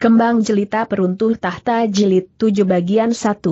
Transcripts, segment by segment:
Kembang Jelita Peruntuh Tahta Jilid 7 Bagian 1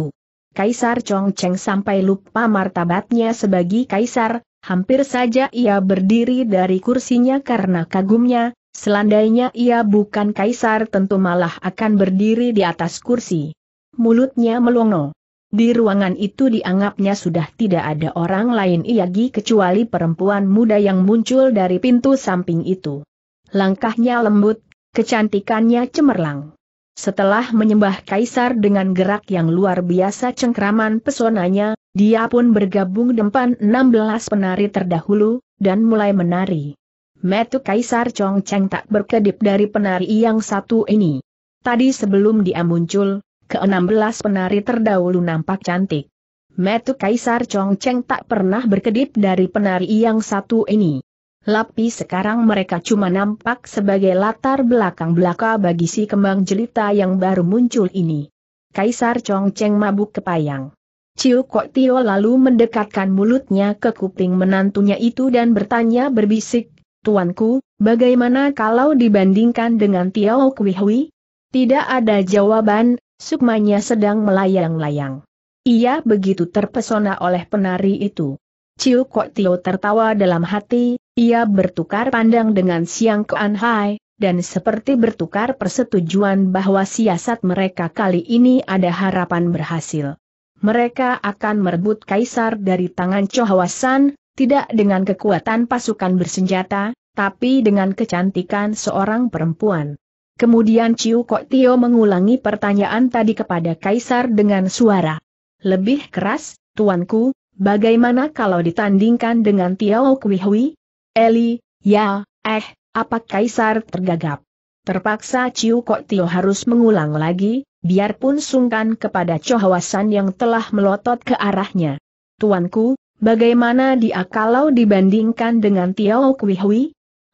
Kaisar Chongcheng sampai lupa martabatnya sebagai kaisar, hampir saja ia berdiri dari kursinya karena kagumnya, selandainya ia bukan kaisar tentu malah akan berdiri di atas kursi. Mulutnya melongo. Di ruangan itu dianggapnya sudah tidak ada orang lain iagi kecuali perempuan muda yang muncul dari pintu samping itu. Langkahnya lembut, Kecantikannya cemerlang. Setelah menyembah kaisar dengan gerak yang luar biasa cengkraman pesonanya, dia pun bergabung depan 16 penari terdahulu, dan mulai menari. Metu Kaisar Chong Cheng tak berkedip dari penari yang satu ini. Tadi sebelum dia muncul, ke-16 penari terdahulu nampak cantik. Metu Kaisar Chong Cheng tak pernah berkedip dari penari yang satu ini. Lapi sekarang mereka cuma nampak sebagai latar belakang belaka bagi si kembang jelita yang baru muncul ini. Kaisar Chong Cheng mabuk kepayang. Ciu Kok Tio lalu mendekatkan mulutnya ke kuping menantunya itu dan bertanya berbisik, Tuanku, bagaimana kalau dibandingkan dengan Tio Kui Hui? Tidak ada jawaban, sukmanya sedang melayang-layang. Ia begitu terpesona oleh penari itu. Ciu Kok Tio tertawa dalam hati, ia bertukar pandang dengan Siang Kuan Hai, dan seperti bertukar persetujuan bahwa siasat mereka kali ini ada harapan berhasil. Mereka akan merebut kaisar dari tangan Chohwasan, tidak dengan kekuatan pasukan bersenjata, tapi dengan kecantikan seorang perempuan. Kemudian Ciu Kok Tio mengulangi pertanyaan tadi kepada kaisar dengan suara. Lebih keras, tuanku, Bagaimana kalau ditandingkan dengan Tiao Kui Eli, ya, eh, apa Kaisar tergagap? Terpaksa Ciu Kok Tio harus mengulang lagi, biarpun sungkan kepada Cohawasan yang telah melotot ke arahnya. Tuanku, bagaimana dia kalau dibandingkan dengan Tio Kui Hui?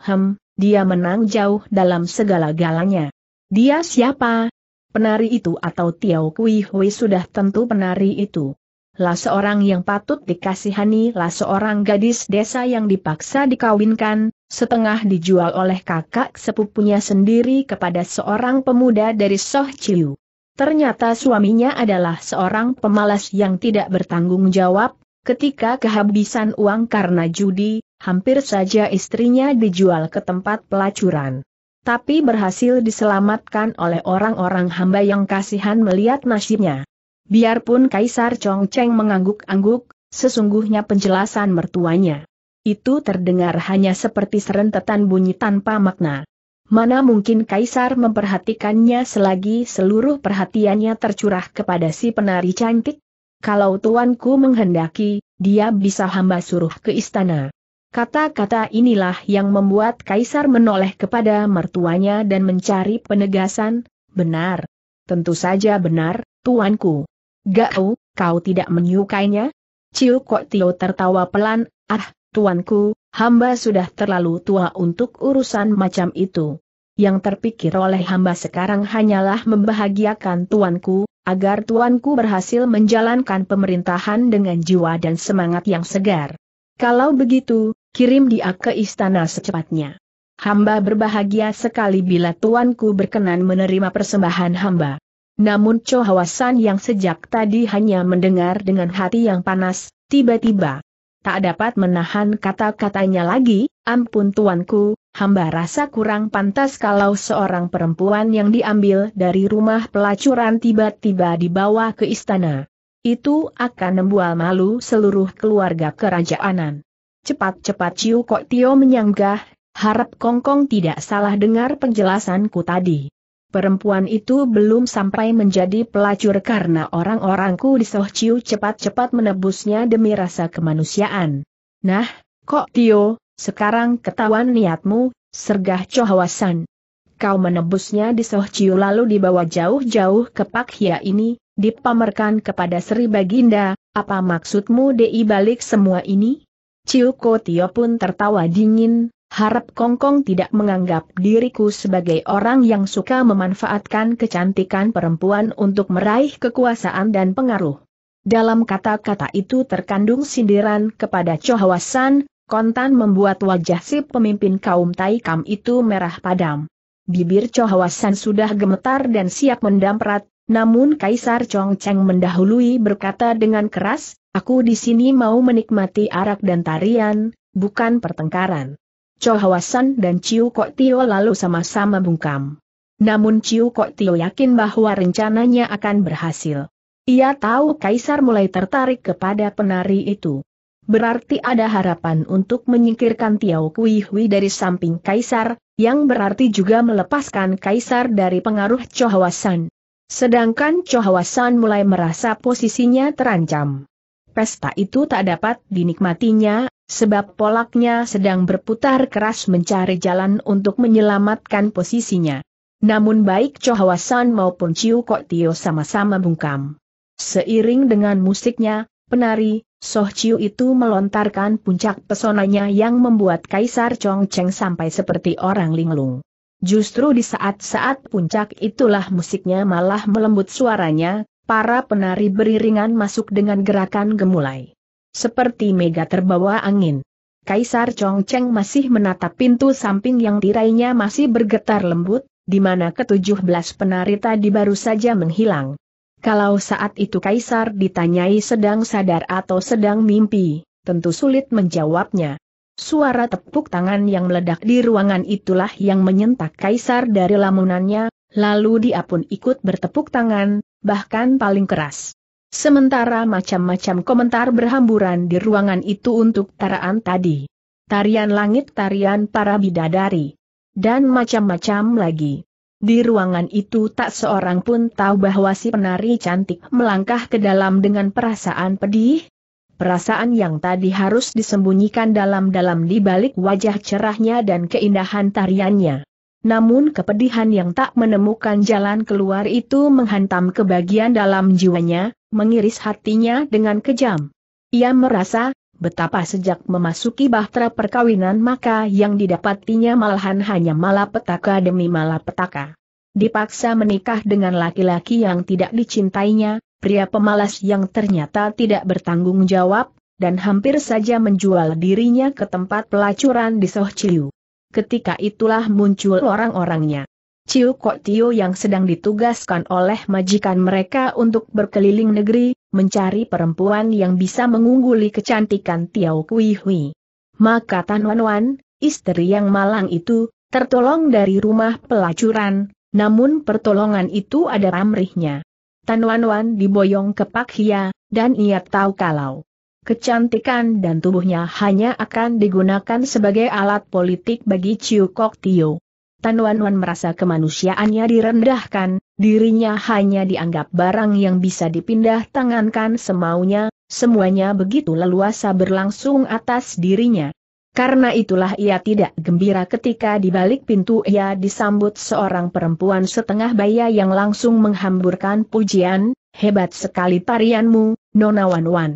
Hem, dia menang jauh dalam segala galanya. Dia siapa? Penari itu atau Tio Kui sudah tentu penari itu lah seorang yang patut dikasihani, lah seorang gadis desa yang dipaksa dikawinkan, setengah dijual oleh kakak sepupunya sendiri kepada seorang pemuda dari Soh Chiu. Ternyata suaminya adalah seorang pemalas yang tidak bertanggung jawab, ketika kehabisan uang karena judi, hampir saja istrinya dijual ke tempat pelacuran. Tapi berhasil diselamatkan oleh orang-orang hamba yang kasihan melihat nasibnya. Biarpun Kaisar Chong Cheng mengangguk-angguk, sesungguhnya penjelasan mertuanya. Itu terdengar hanya seperti serentetan bunyi tanpa makna. Mana mungkin Kaisar memperhatikannya selagi seluruh perhatiannya tercurah kepada si penari cantik? Kalau tuanku menghendaki, dia bisa hamba suruh ke istana. Kata-kata inilah yang membuat Kaisar menoleh kepada mertuanya dan mencari penegasan, benar. Tentu saja benar, tuanku. Gao, kau tidak menyukainya? Ciu Kok Tio tertawa pelan, ah, tuanku, hamba sudah terlalu tua untuk urusan macam itu. Yang terpikir oleh hamba sekarang hanyalah membahagiakan tuanku, agar tuanku berhasil menjalankan pemerintahan dengan jiwa dan semangat yang segar. Kalau begitu, kirim dia ke istana secepatnya. Hamba berbahagia sekali bila tuanku berkenan menerima persembahan hamba. Namun Cho Hawasan yang sejak tadi hanya mendengar dengan hati yang panas, tiba-tiba tak dapat menahan kata-katanya lagi, ampun tuanku, hamba rasa kurang pantas kalau seorang perempuan yang diambil dari rumah pelacuran tiba-tiba dibawa ke istana. Itu akan membual malu seluruh keluarga kerajaanan. Cepat-cepat Ciu Kok Tio menyanggah, harap Kongkong tidak salah dengar penjelasanku tadi. Perempuan itu belum sampai menjadi pelacur karena orang-orangku di Soh Chiu cepat-cepat menebusnya demi rasa kemanusiaan. Nah, kok Tio, sekarang ketahuan niatmu, sergah cohawasan. Kau menebusnya di Soh Chiu lalu dibawa jauh-jauh ke Pak Hia ini, dipamerkan kepada Sri Baginda, apa maksudmu di balik semua ini? Ciu Ko Tio pun tertawa dingin, harap Kongkong tidak menganggap diriku sebagai orang yang suka memanfaatkan kecantikan perempuan untuk meraih kekuasaan dan pengaruh. Dalam kata-kata itu terkandung sindiran kepada Chohawasan, kontan membuat wajah si pemimpin kaum Taikam itu merah padam. Bibir Chohawasan sudah gemetar dan siap mendamprat, namun Kaisar Chongcheng mendahului berkata dengan keras, aku di sini mau menikmati arak dan tarian, bukan pertengkaran. Cho Hawasan dan Ciu Kok Tio lalu sama-sama bungkam. Namun Ciu Kok Tio yakin bahwa rencananya akan berhasil. Ia tahu Kaisar mulai tertarik kepada penari itu. Berarti ada harapan untuk menyingkirkan Tiao Kui Hui dari samping Kaisar, yang berarti juga melepaskan Kaisar dari pengaruh Cho Hawasan. Sedangkan Cho Hawasan mulai merasa posisinya terancam pesta itu tak dapat dinikmatinya, sebab polaknya sedang berputar keras mencari jalan untuk menyelamatkan posisinya. Namun baik Chohawasan maupun Chiu Kok Tio sama-sama bungkam. Seiring dengan musiknya, penari, Soh Chiu itu melontarkan puncak pesonanya yang membuat Kaisar Chong Cheng sampai seperti orang linglung. Justru di saat-saat puncak itulah musiknya malah melembut suaranya, para penari beriringan masuk dengan gerakan gemulai. Seperti mega terbawa angin. Kaisar Chongcheng masih menatap pintu samping yang tirainya masih bergetar lembut, di mana ketujuh belas penari tadi baru saja menghilang. Kalau saat itu Kaisar ditanyai sedang sadar atau sedang mimpi, tentu sulit menjawabnya. Suara tepuk tangan yang meledak di ruangan itulah yang menyentak Kaisar dari lamunannya, lalu dia pun ikut bertepuk tangan, bahkan paling keras. Sementara macam-macam komentar berhamburan di ruangan itu untuk taraan tadi. Tarian langit tarian para bidadari. Dan macam-macam lagi. Di ruangan itu tak seorang pun tahu bahwa si penari cantik melangkah ke dalam dengan perasaan pedih. Perasaan yang tadi harus disembunyikan dalam-dalam di balik wajah cerahnya dan keindahan tariannya. Namun kepedihan yang tak menemukan jalan keluar itu menghantam kebagian dalam jiwanya, mengiris hatinya dengan kejam. Ia merasa, betapa sejak memasuki bahtera perkawinan maka yang didapatinya malahan hanya malapetaka demi malapetaka. Dipaksa menikah dengan laki-laki yang tidak dicintainya, pria pemalas yang ternyata tidak bertanggung jawab, dan hampir saja menjual dirinya ke tempat pelacuran di Sohciu. Ketika itulah muncul orang-orangnya. Ciu Kok Tio yang sedang ditugaskan oleh majikan mereka untuk berkeliling negeri, mencari perempuan yang bisa mengungguli kecantikan Tiao Kui Hui. Maka Tan Wan Wan, istri yang malang itu, tertolong dari rumah pelacuran, namun pertolongan itu ada ramrihnya. Tan Wan Wan diboyong ke Pak Hia, dan ia tahu kalau kecantikan dan tubuhnya hanya akan digunakan sebagai alat politik bagi Ciu Kok Tio. Tan Wan Wan merasa kemanusiaannya direndahkan, dirinya hanya dianggap barang yang bisa dipindah tangankan semaunya, semuanya begitu leluasa berlangsung atas dirinya. Karena itulah ia tidak gembira ketika di balik pintu ia disambut seorang perempuan setengah baya yang langsung menghamburkan pujian, hebat sekali tarianmu, Nona Wan Wan.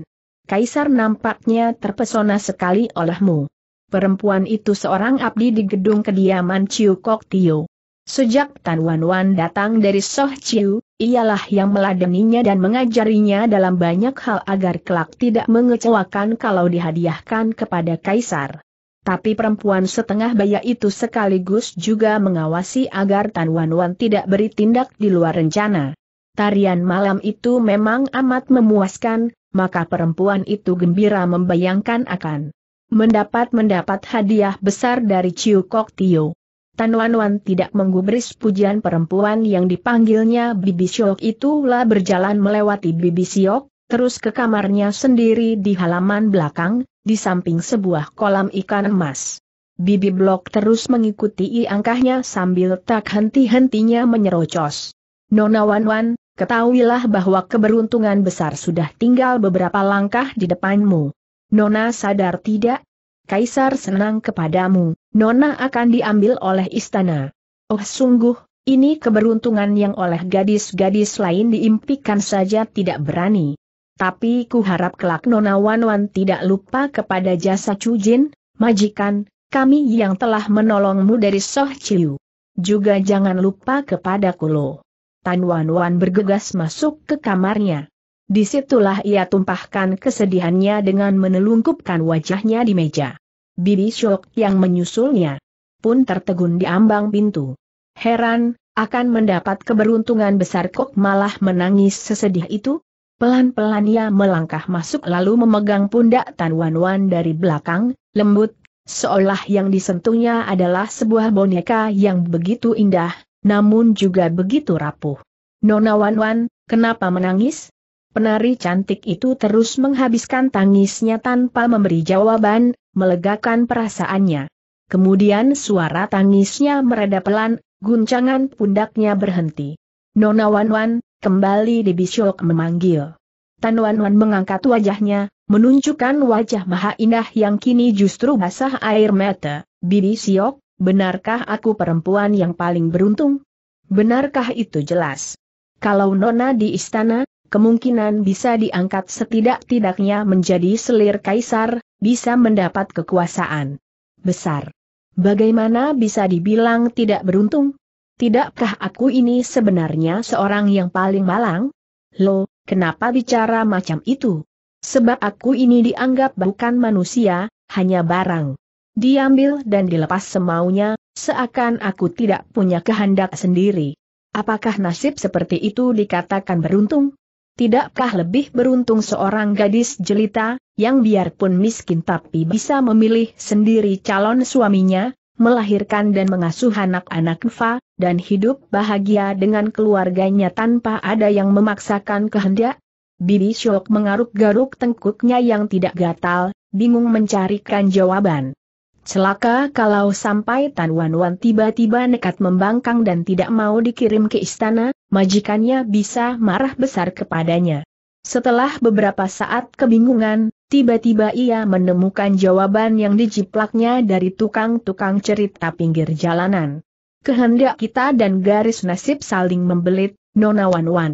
Kaisar nampaknya terpesona sekali olehmu perempuan itu seorang abdi di gedung kediaman Chiu Kok Tio. Sejak Tan Wan Wan datang dari Soh Chiu, ialah yang meladeninya dan mengajarinya dalam banyak hal agar kelak tidak mengecewakan kalau dihadiahkan kepada Kaisar. Tapi perempuan setengah baya itu sekaligus juga mengawasi agar Tan Wan Wan tidak beri tindak di luar rencana. Tarian malam itu memang amat memuaskan, maka perempuan itu gembira membayangkan akan mendapat-mendapat hadiah besar dari Ciu Kok Tio. Tan Wan Wan tidak menggubris pujian perempuan yang dipanggilnya Bibi Siok itulah berjalan melewati Bibi Siok, terus ke kamarnya sendiri di halaman belakang, di samping sebuah kolam ikan emas. Bibi Blok terus mengikuti angkahnya sambil tak henti-hentinya menyerocos. Nona Wan Wan, ketahuilah bahwa keberuntungan besar sudah tinggal beberapa langkah di depanmu. Nona sadar tidak? Kaisar senang kepadamu, Nona akan diambil oleh istana. Oh sungguh, ini keberuntungan yang oleh gadis-gadis lain diimpikan saja tidak berani. Tapi ku harap kelak Nona Wanwan tidak lupa kepada jasa Cujin, majikan, kami yang telah menolongmu dari Soh Chiu. Juga jangan lupa kepada Kulo. Tan Wanwan bergegas masuk ke kamarnya. Disitulah ia tumpahkan kesedihannya dengan menelungkupkan wajahnya di meja. Bibi Syok yang menyusulnya pun tertegun di ambang pintu. Heran, akan mendapat keberuntungan besar kok malah menangis sesedih itu? Pelan-pelan ia melangkah masuk lalu memegang pundak Tan Wan Wan dari belakang, lembut, seolah yang disentuhnya adalah sebuah boneka yang begitu indah, namun juga begitu rapuh. Nona Wan Wan, kenapa menangis? Penari cantik itu terus menghabiskan tangisnya tanpa memberi jawaban, melegakan perasaannya. Kemudian suara tangisnya mereda pelan, guncangan pundaknya berhenti. Nona Wanwan kembali di Bishok memanggil. Tan Wan mengangkat wajahnya, menunjukkan wajah maha indah yang kini justru basah air mata. Bibi Siok, benarkah aku perempuan yang paling beruntung? Benarkah itu jelas? Kalau Nona di istana, kemungkinan bisa diangkat setidak-tidaknya menjadi selir kaisar, bisa mendapat kekuasaan besar. Bagaimana bisa dibilang tidak beruntung? Tidakkah aku ini sebenarnya seorang yang paling malang? Lo, kenapa bicara macam itu? Sebab aku ini dianggap bukan manusia, hanya barang. Diambil dan dilepas semaunya, seakan aku tidak punya kehendak sendiri. Apakah nasib seperti itu dikatakan beruntung? Tidakkah lebih beruntung seorang gadis jelita, yang biarpun miskin tapi bisa memilih sendiri calon suaminya, melahirkan dan mengasuh anak-anak Fa, dan hidup bahagia dengan keluarganya tanpa ada yang memaksakan kehendak? Bibi Syok mengaruk-garuk tengkuknya yang tidak gatal, bingung mencarikan jawaban. Celaka kalau sampai Tan Wan Wan tiba-tiba nekat membangkang dan tidak mau dikirim ke istana, majikannya bisa marah besar kepadanya. Setelah beberapa saat kebingungan, tiba-tiba ia menemukan jawaban yang dijiplaknya dari tukang-tukang cerita pinggir jalanan. Kehendak kita dan garis nasib saling membelit, Nona Wan Wan.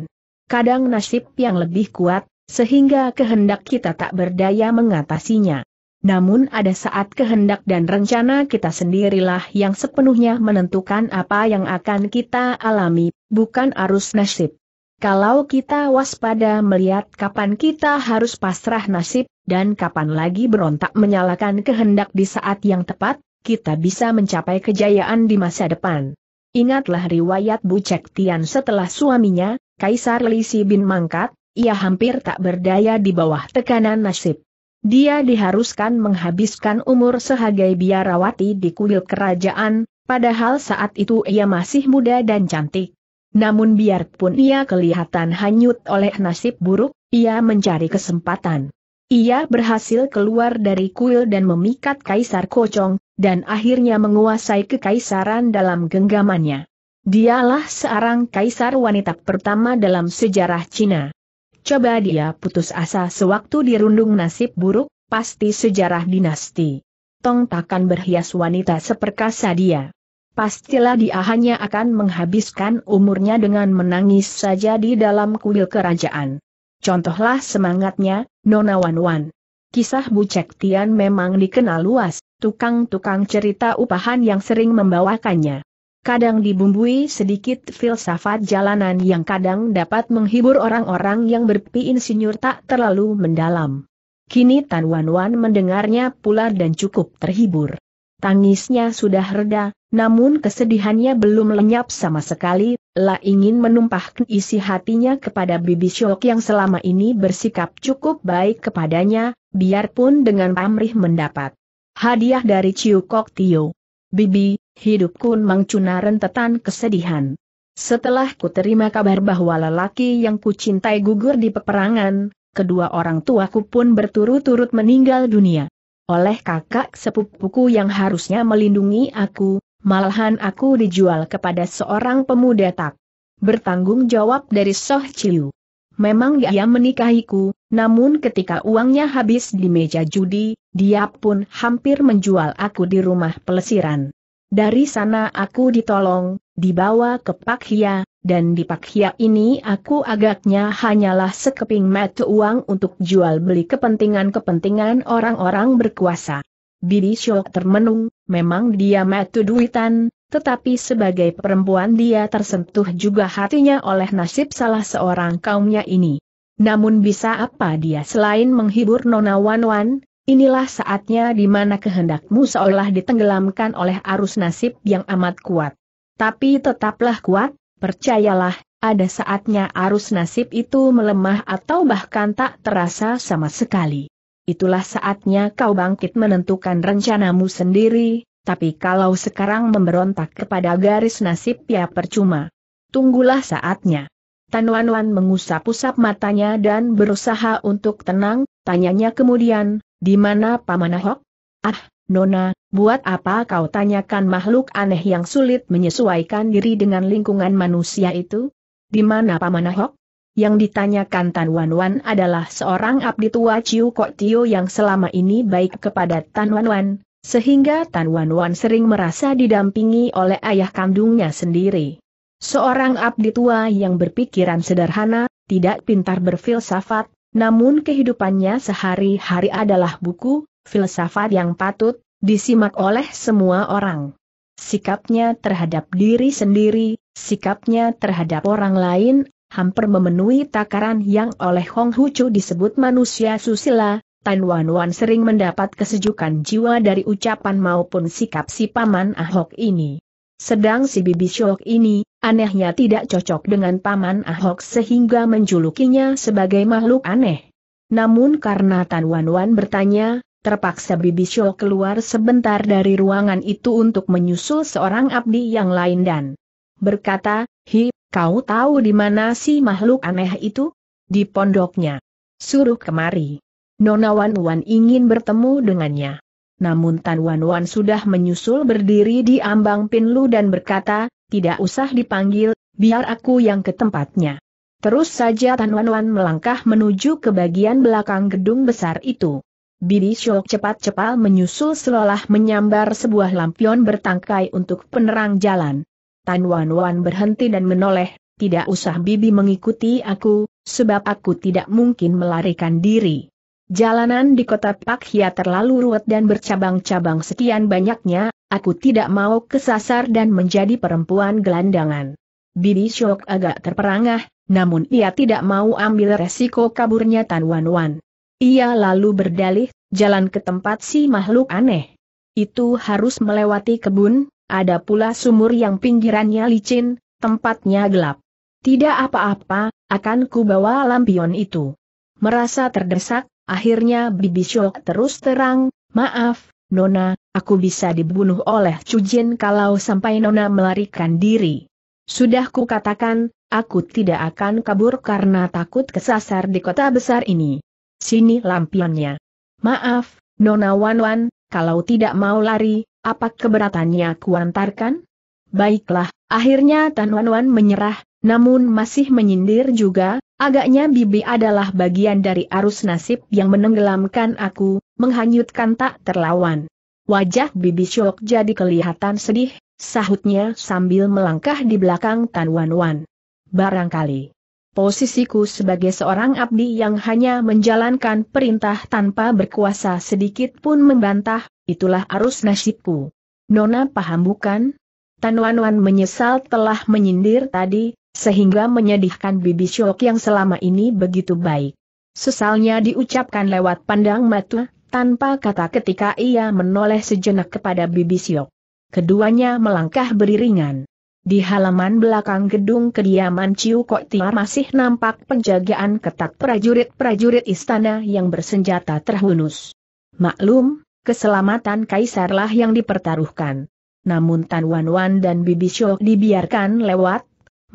Kadang nasib yang lebih kuat, sehingga kehendak kita tak berdaya mengatasinya namun ada saat kehendak dan rencana kita sendirilah yang sepenuhnya menentukan apa yang akan kita alami, bukan arus nasib. Kalau kita waspada melihat kapan kita harus pasrah nasib, dan kapan lagi berontak menyalakan kehendak di saat yang tepat, kita bisa mencapai kejayaan di masa depan. Ingatlah riwayat Bu Cek Tian setelah suaminya, Kaisar Lisi bin Mangkat, ia hampir tak berdaya di bawah tekanan nasib. Dia diharuskan menghabiskan umur sebagai biarawati di kuil kerajaan, padahal saat itu ia masih muda dan cantik. Namun biarpun ia kelihatan hanyut oleh nasib buruk, ia mencari kesempatan. Ia berhasil keluar dari kuil dan memikat Kaisar Kocong, dan akhirnya menguasai kekaisaran dalam genggamannya. Dialah seorang kaisar wanita pertama dalam sejarah Cina coba dia putus asa sewaktu dirundung nasib buruk, pasti sejarah dinasti. Tong takkan berhias wanita seperkasa dia. Pastilah dia hanya akan menghabiskan umurnya dengan menangis saja di dalam kuil kerajaan. Contohlah semangatnya, Nona Wan Wan. Kisah Bu Cek Tian memang dikenal luas, tukang-tukang cerita upahan yang sering membawakannya kadang dibumbui sedikit filsafat jalanan yang kadang dapat menghibur orang-orang yang berpi insinyur tak terlalu mendalam. Kini Tan Wan Wan mendengarnya pula dan cukup terhibur. Tangisnya sudah reda, namun kesedihannya belum lenyap sama sekali, La ingin menumpahkan isi hatinya kepada Bibi Syok yang selama ini bersikap cukup baik kepadanya, biarpun dengan pamrih mendapat hadiah dari Ciu Kok Tio. Bibi, Hidupku mangcuna rentetan kesedihan. Setelah ku terima kabar bahwa lelaki yang ku cintai gugur di peperangan, kedua orang tuaku pun berturut-turut meninggal dunia. Oleh kakak sepupuku yang harusnya melindungi aku, malahan aku dijual kepada seorang pemuda tak bertanggung jawab dari Soh Chiu. Memang ia menikahiku, namun ketika uangnya habis di meja judi, dia pun hampir menjual aku di rumah pelesiran. Dari sana aku ditolong, dibawa ke Pak Hia, dan di Pak Hia ini aku agaknya hanyalah sekeping mata uang untuk jual beli kepentingan-kepentingan orang-orang berkuasa. Bibi Syok termenung, memang dia metu duitan, tetapi sebagai perempuan dia tersentuh juga hatinya oleh nasib salah seorang kaumnya ini. Namun bisa apa dia selain menghibur Nona Wan Wan, Inilah saatnya di mana kehendakmu seolah ditenggelamkan oleh arus nasib yang amat kuat. Tapi tetaplah kuat, percayalah, ada saatnya arus nasib itu melemah atau bahkan tak terasa sama sekali. Itulah saatnya kau bangkit menentukan rencanamu sendiri, tapi kalau sekarang memberontak kepada garis nasib ya percuma. Tunggulah saatnya. Wan mengusap-usap matanya dan berusaha untuk tenang, tanyanya kemudian, di mana Paman Ahok? Ah, Nona, buat apa kau tanyakan makhluk aneh yang sulit menyesuaikan diri dengan lingkungan manusia itu? Di mana Paman Ahok? Yang ditanyakan Tan Wan Wan adalah seorang abdi tua Ciu Kok Tio yang selama ini baik kepada Tan Wan Wan, sehingga Tan Wan Wan sering merasa didampingi oleh ayah kandungnya sendiri. Seorang abdi tua yang berpikiran sederhana, tidak pintar berfilsafat, namun kehidupannya sehari-hari adalah buku, filsafat yang patut, disimak oleh semua orang. Sikapnya terhadap diri sendiri, sikapnya terhadap orang lain, hampir memenuhi takaran yang oleh Hong Hucu disebut manusia susila, Tan Wan Wan sering mendapat kesejukan jiwa dari ucapan maupun sikap si paman Ahok ini. Sedang si Bibi Syok ini, Anehnya tidak cocok dengan paman Ahok sehingga menjulukinya sebagai makhluk aneh. Namun karena Tan Wan Wan bertanya, terpaksa Bibi Sho keluar sebentar dari ruangan itu untuk menyusul seorang abdi yang lain dan berkata, Hi, kau tahu di mana si makhluk aneh itu? Di pondoknya. Suruh kemari. Nona Wan Wan ingin bertemu dengannya. Namun Tan Wan Wan sudah menyusul berdiri di ambang pinlu dan berkata, tidak usah dipanggil, biar aku yang ke tempatnya. Terus saja Tan Wan Wan melangkah menuju ke bagian belakang gedung besar itu. Bibi Shok cepat-cepat menyusul seolah menyambar sebuah lampion bertangkai untuk penerang jalan. Tan Wan Wan berhenti dan menoleh, tidak usah Bibi mengikuti aku, sebab aku tidak mungkin melarikan diri. Jalanan di kota Pak Hia terlalu ruwet dan bercabang-cabang sekian banyaknya, aku tidak mau kesasar dan menjadi perempuan gelandangan. Bibi Shok agak terperangah, namun ia tidak mau ambil resiko kaburnya Tan Wan Wan. Ia lalu berdalih, jalan ke tempat si makhluk aneh. Itu harus melewati kebun, ada pula sumur yang pinggirannya licin, tempatnya gelap. Tidak apa-apa, akan ku bawa lampion itu. Merasa terdesak, Akhirnya Bibi Syok terus terang, maaf, Nona, aku bisa dibunuh oleh Cujin kalau sampai Nona melarikan diri. Sudah kukatakan, aku tidak akan kabur karena takut kesasar di kota besar ini. Sini lampionnya. Maaf, Nona Wanwan, kalau tidak mau lari, apa keberatannya kuantarkan? Baiklah, akhirnya Tan Wanwan menyerah, namun masih menyindir juga, Agaknya Bibi adalah bagian dari arus nasib yang menenggelamkan aku, menghanyutkan tak terlawan. Wajah Bibi Syok jadi kelihatan sedih, sahutnya sambil melangkah di belakang Tan Wan Wan. Barangkali posisiku sebagai seorang abdi yang hanya menjalankan perintah tanpa berkuasa sedikit pun membantah, itulah arus nasibku. Nona paham bukan? Tan Wan Wan menyesal telah menyindir tadi, sehingga menyedihkan Bibi Syok yang selama ini begitu baik. Sesalnya diucapkan lewat pandang mata, tanpa kata ketika ia menoleh sejenak kepada Bibi Syok. Keduanya melangkah beriringan. Di halaman belakang gedung kediaman Ciu Kok Tia masih nampak penjagaan ketat prajurit-prajurit istana yang bersenjata terhunus. Maklum, keselamatan kaisarlah yang dipertaruhkan. Namun Tan Wan Wan dan Bibi Syok dibiarkan lewat,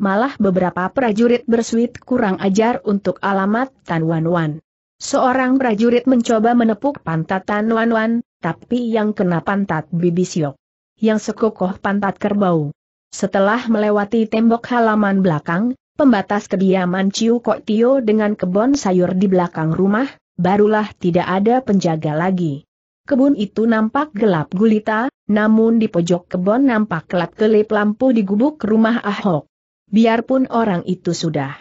malah beberapa prajurit bersuit kurang ajar untuk alamat Tan Wan Wan. Seorang prajurit mencoba menepuk pantat Tan Wan Wan, tapi yang kena pantat Bibi Siok. Yang sekokoh pantat kerbau. Setelah melewati tembok halaman belakang, pembatas kediaman Ciu Kok Tio dengan kebun sayur di belakang rumah, barulah tidak ada penjaga lagi. Kebun itu nampak gelap gulita, namun di pojok kebun nampak kelap-kelip lampu di gubuk rumah Ahok. Biarpun orang itu sudah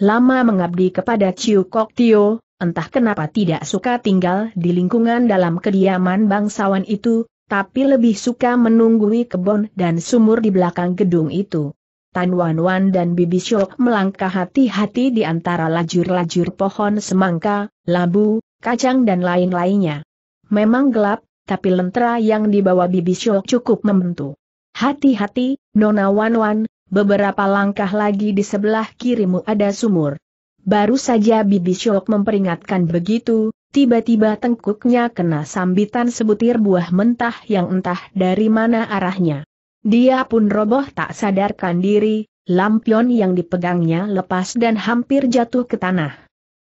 lama mengabdi kepada Chiu Kok Tio, entah kenapa tidak suka tinggal di lingkungan dalam kediaman bangsawan itu, tapi lebih suka menunggui kebun dan sumur di belakang gedung itu. Tan Wan Wan dan Bibi Syok melangkah hati-hati di antara lajur-lajur pohon semangka, labu, kacang dan lain-lainnya. Memang gelap, tapi lentera yang dibawa Bibi Syok cukup membentuk. Hati-hati, Nona Wan Wan, Beberapa langkah lagi di sebelah kirimu ada sumur. Baru saja Bibi Syok memperingatkan begitu, tiba-tiba tengkuknya kena sambitan sebutir buah mentah yang entah dari mana arahnya. Dia pun roboh tak sadarkan diri, lampion yang dipegangnya lepas dan hampir jatuh ke tanah.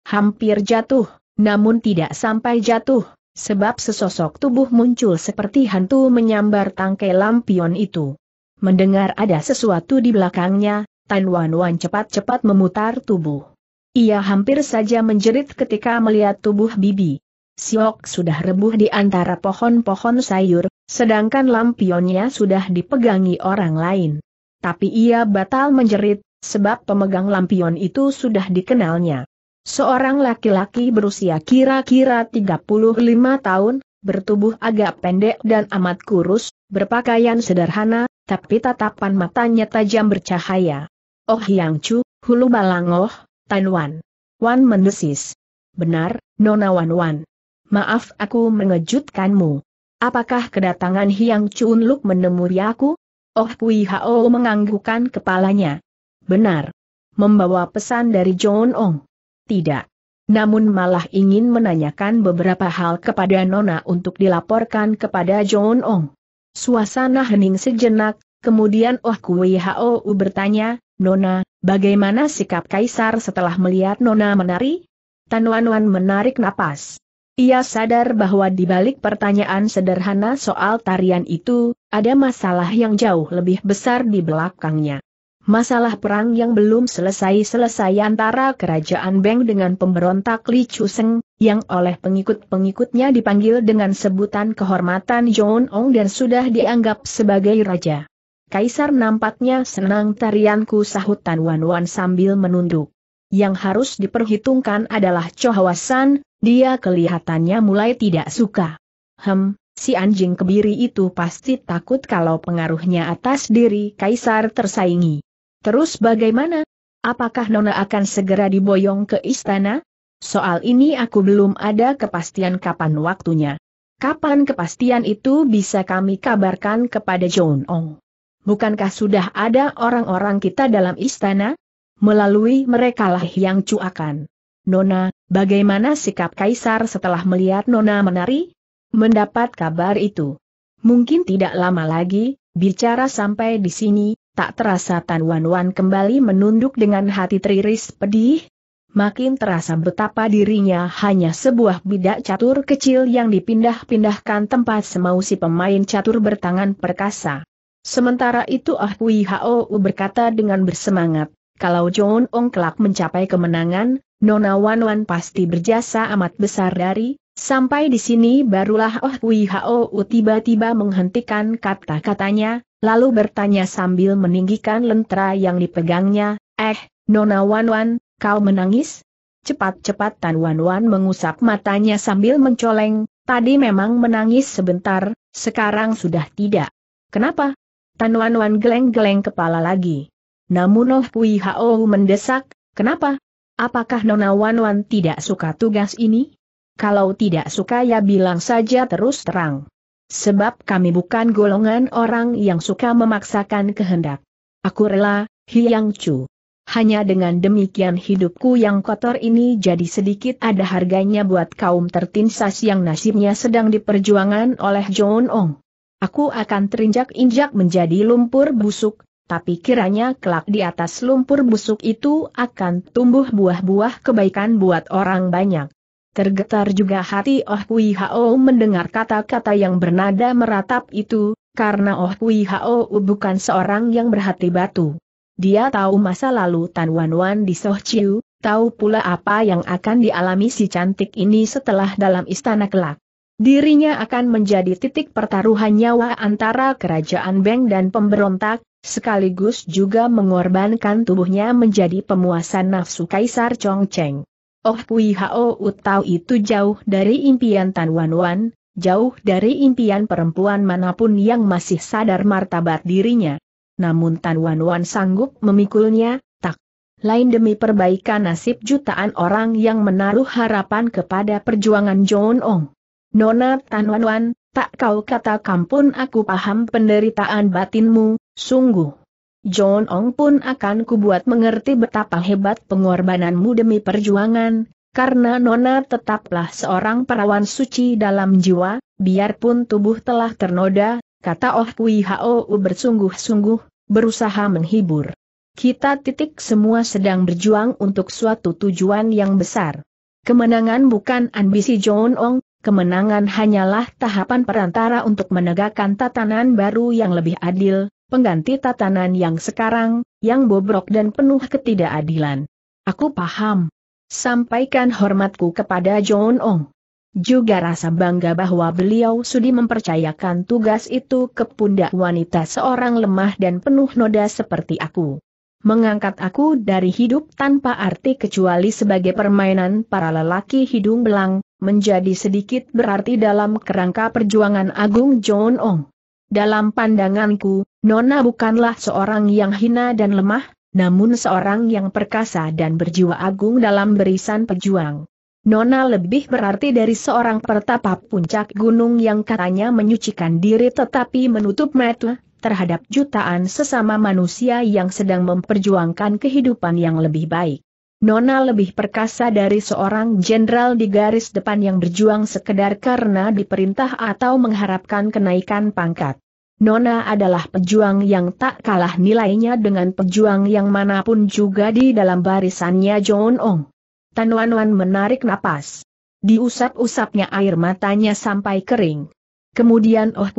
Hampir jatuh, namun tidak sampai jatuh, sebab sesosok tubuh muncul seperti hantu menyambar tangkai lampion itu. Mendengar ada sesuatu di belakangnya, Tan Wan Wan cepat-cepat memutar tubuh. Ia hampir saja menjerit ketika melihat tubuh Bibi. Siok sudah rebuh di antara pohon-pohon sayur, sedangkan lampionnya sudah dipegangi orang lain. Tapi ia batal menjerit, sebab pemegang lampion itu sudah dikenalnya. Seorang laki-laki berusia kira-kira 35 tahun, bertubuh agak pendek dan amat kurus, berpakaian sederhana, tapi tatapan matanya tajam bercahaya. Oh Yang Chu, Hulu Balangoh, Tan Wan. Wan mendesis. Benar, Nona Wan Wan. Maaf aku mengejutkanmu. Apakah kedatangan Hyang Chun Luk menemui aku? Oh Kui Hao menganggukkan kepalanya. Benar. Membawa pesan dari John Ong. Tidak. Namun malah ingin menanyakan beberapa hal kepada Nona untuk dilaporkan kepada John Ong. Suasana hening sejenak, kemudian Oh Kui Hao bertanya, Nona, bagaimana sikap Kaisar setelah melihat Nona menari? Wan menarik napas. Ia sadar bahwa di balik pertanyaan sederhana soal tarian itu, ada masalah yang jauh lebih besar di belakangnya. Masalah perang yang belum selesai-selesai antara kerajaan Beng dengan pemberontak Li Chuseng, yang oleh pengikut-pengikutnya dipanggil dengan sebutan kehormatan John Ong dan sudah dianggap sebagai raja. Kaisar nampaknya senang tarianku sahut Tan Wan Wan sambil menunduk. Yang harus diperhitungkan adalah Chohawasan, dia kelihatannya mulai tidak suka. Hem, Si anjing kebiri itu pasti takut kalau pengaruhnya atas diri kaisar tersaingi. Terus bagaimana? Apakah Nona akan segera diboyong ke istana? Soal ini aku belum ada kepastian kapan waktunya. Kapan kepastian itu bisa kami kabarkan kepada John Ong? Bukankah sudah ada orang-orang kita dalam istana? Melalui merekalah yang cuakan. Nona, bagaimana sikap Kaisar setelah melihat Nona menari? Mendapat kabar itu. Mungkin tidak lama lagi, bicara sampai di sini, Tak terasa Tan Wan Wan kembali menunduk dengan hati teriris pedih. Makin terasa betapa dirinya hanya sebuah bidak catur kecil yang dipindah-pindahkan tempat semau si pemain catur bertangan perkasa. Sementara itu Ah Kui berkata dengan bersemangat, kalau John Ong kelak mencapai kemenangan, Nona Wan Wan pasti berjasa amat besar dari, sampai di sini barulah Ah Kui tiba-tiba menghentikan kata-katanya, lalu bertanya sambil meninggikan lentera yang dipegangnya, eh, Nona Wan kau menangis? Cepat-cepat Tan Wan mengusap matanya sambil mencoleng, tadi memang menangis sebentar, sekarang sudah tidak. Kenapa? Tan Wan geleng-geleng kepala lagi. Namun Oh Kui Hao mendesak, kenapa? Apakah Nona Wan tidak suka tugas ini? Kalau tidak suka ya bilang saja terus terang sebab kami bukan golongan orang yang suka memaksakan kehendak. Aku rela, Hyang Chu. Hanya dengan demikian hidupku yang kotor ini jadi sedikit ada harganya buat kaum tertinsas yang nasibnya sedang diperjuangan oleh John Ong. Aku akan terinjak-injak menjadi lumpur busuk, tapi kiranya kelak di atas lumpur busuk itu akan tumbuh buah-buah kebaikan buat orang banyak. Tergetar juga hati Oh Kui Hao mendengar kata-kata yang bernada meratap itu, karena Oh Kui Hao bukan seorang yang berhati batu. Dia tahu masa lalu Tan Wan Wan di Soh Chiu, tahu pula apa yang akan dialami si cantik ini setelah dalam istana kelak. Dirinya akan menjadi titik pertaruhan nyawa antara kerajaan Beng dan pemberontak, sekaligus juga mengorbankan tubuhnya menjadi pemuasan nafsu Kaisar Chongcheng. Oh Pui Hao Utau itu jauh dari impian Tan Wan Wan, jauh dari impian perempuan manapun yang masih sadar martabat dirinya. Namun Tan Wan Wan sanggup memikulnya, tak lain demi perbaikan nasib jutaan orang yang menaruh harapan kepada perjuangan John Ong. Nona Tan Wan Wan, tak kau katakan pun aku paham penderitaan batinmu, sungguh. John Ong pun akan kubuat mengerti betapa hebat pengorbananmu demi perjuangan, karena Nona tetaplah seorang perawan suci dalam jiwa, biarpun tubuh telah ternoda, kata Oh Kui Hao bersungguh-sungguh, berusaha menghibur. Kita titik semua sedang berjuang untuk suatu tujuan yang besar. Kemenangan bukan ambisi John Ong, kemenangan hanyalah tahapan perantara untuk menegakkan tatanan baru yang lebih adil, pengganti tatanan yang sekarang, yang bobrok dan penuh ketidakadilan. Aku paham. Sampaikan hormatku kepada John Ong. Juga rasa bangga bahwa beliau sudi mempercayakan tugas itu ke pundak wanita seorang lemah dan penuh noda seperti aku. Mengangkat aku dari hidup tanpa arti kecuali sebagai permainan para lelaki hidung belang, menjadi sedikit berarti dalam kerangka perjuangan Agung John Ong. Dalam pandanganku, Nona bukanlah seorang yang hina dan lemah, namun seorang yang perkasa dan berjiwa agung dalam berisan pejuang. Nona lebih berarti dari seorang pertapa puncak gunung yang katanya menyucikan diri tetapi menutup mata terhadap jutaan sesama manusia yang sedang memperjuangkan kehidupan yang lebih baik. Nona lebih perkasa dari seorang jenderal di garis depan yang berjuang sekedar karena diperintah atau mengharapkan kenaikan pangkat. Nona adalah pejuang yang tak kalah nilainya dengan pejuang yang manapun juga di dalam barisannya John Ong. Tan Wan Wan menarik napas. Diusap-usapnya air matanya sampai kering. Kemudian Oh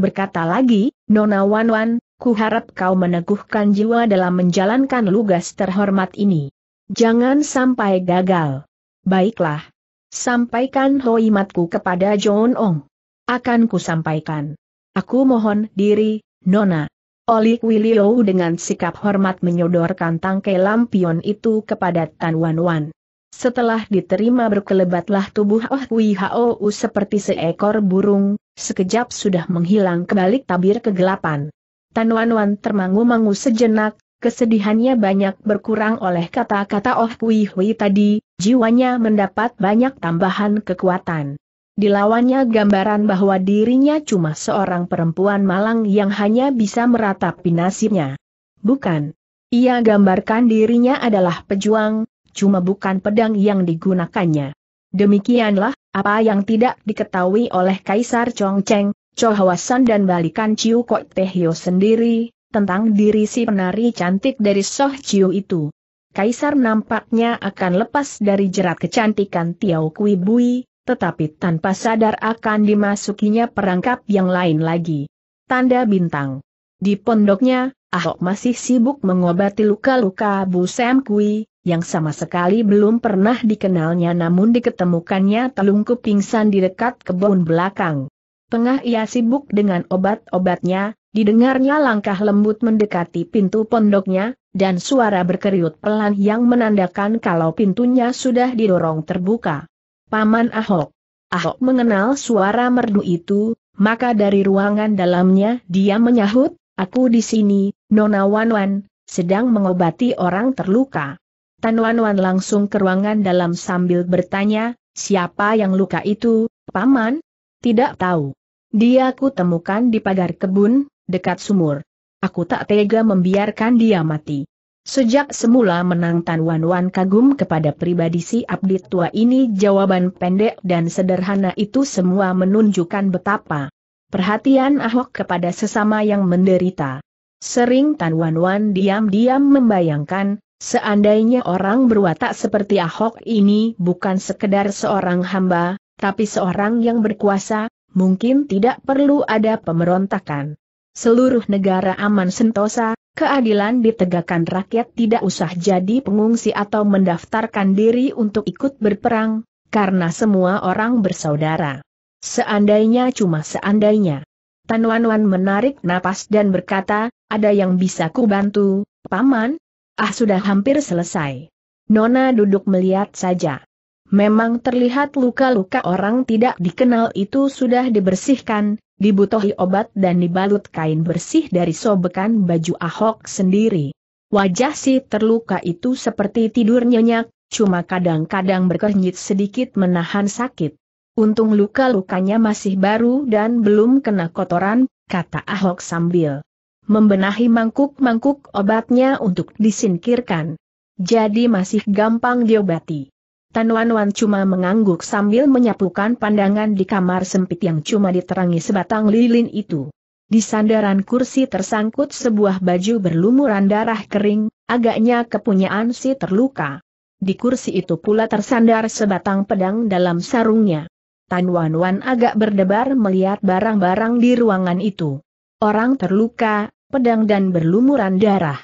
berkata lagi, Nona Wan Wan, kuharap kau meneguhkan jiwa dalam menjalankan lugas terhormat ini. Jangan sampai gagal. Baiklah. Sampaikan hoimatku kepada John Ong. Akan ku sampaikan. Aku mohon diri, Nona. Oli Wilio dengan sikap hormat menyodorkan tangkai lampion itu kepada Tan Wan Wan. Setelah diterima berkelebatlah tubuh Oh Kui Hou seperti seekor burung, sekejap sudah menghilang kebalik tabir kegelapan. Tan Wan Wan termangu-mangu sejenak, kesedihannya banyak berkurang oleh kata-kata Oh Kui Hui tadi, jiwanya mendapat banyak tambahan kekuatan. Dilawannya gambaran bahwa dirinya cuma seorang perempuan malang yang hanya bisa meratapi nasibnya. Bukan. Ia gambarkan dirinya adalah pejuang, cuma bukan pedang yang digunakannya. Demikianlah, apa yang tidak diketahui oleh Kaisar Chongcheng, Chohawasan dan balikan Chiu Kok Tehyo sendiri, tentang diri si penari cantik dari Soh Chiu itu. Kaisar nampaknya akan lepas dari jerat kecantikan Tiao Kui Bui, tetapi tanpa sadar akan dimasukinya perangkap yang lain lagi. Tanda bintang. Di pondoknya, Ahok masih sibuk mengobati luka-luka Bu Sam Kui, yang sama sekali belum pernah dikenalnya namun diketemukannya telungkup pingsan di dekat kebun belakang. Tengah ia sibuk dengan obat-obatnya, didengarnya langkah lembut mendekati pintu pondoknya, dan suara berkeriut pelan yang menandakan kalau pintunya sudah didorong terbuka. Paman Ahok. Ahok mengenal suara merdu itu, maka dari ruangan dalamnya dia menyahut, aku di sini, Nona Wanwan, sedang mengobati orang terluka. Tan Wanwan langsung ke ruangan dalam sambil bertanya, siapa yang luka itu, Paman? Tidak tahu. Dia aku temukan di pagar kebun, dekat sumur. Aku tak tega membiarkan dia mati. Sejak semula menangtan Wan Wan kagum kepada pribadi si abdi tua ini jawaban pendek dan sederhana itu semua menunjukkan betapa perhatian Ahok kepada sesama yang menderita. Sering Tan Wan Wan diam-diam membayangkan, seandainya orang berwatak seperti Ahok ini bukan sekedar seorang hamba, tapi seorang yang berkuasa, mungkin tidak perlu ada pemberontakan. Seluruh negara aman sentosa, Keadilan ditegakkan rakyat tidak usah jadi pengungsi atau mendaftarkan diri untuk ikut berperang, karena semua orang bersaudara. Seandainya cuma seandainya. Wan menarik napas dan berkata, ada yang bisa ku bantu, Paman? Ah sudah hampir selesai. Nona duduk melihat saja. Memang terlihat luka-luka orang tidak dikenal itu sudah dibersihkan, dibutuhi obat dan dibalut kain bersih dari sobekan baju Ahok sendiri. Wajah si terluka itu seperti tidur nyenyak, cuma kadang-kadang berkernyit sedikit menahan sakit. Untung luka-lukanya masih baru dan belum kena kotoran, kata Ahok sambil membenahi mangkuk-mangkuk obatnya untuk disingkirkan. Jadi masih gampang diobati. Tan Wan Wan cuma mengangguk sambil menyapukan pandangan di kamar sempit yang cuma diterangi sebatang lilin itu. Di sandaran kursi tersangkut sebuah baju berlumuran darah kering, agaknya kepunyaan si terluka. Di kursi itu pula tersandar sebatang pedang dalam sarungnya. Tan Wan Wan agak berdebar melihat barang-barang di ruangan itu. Orang terluka, pedang dan berlumuran darah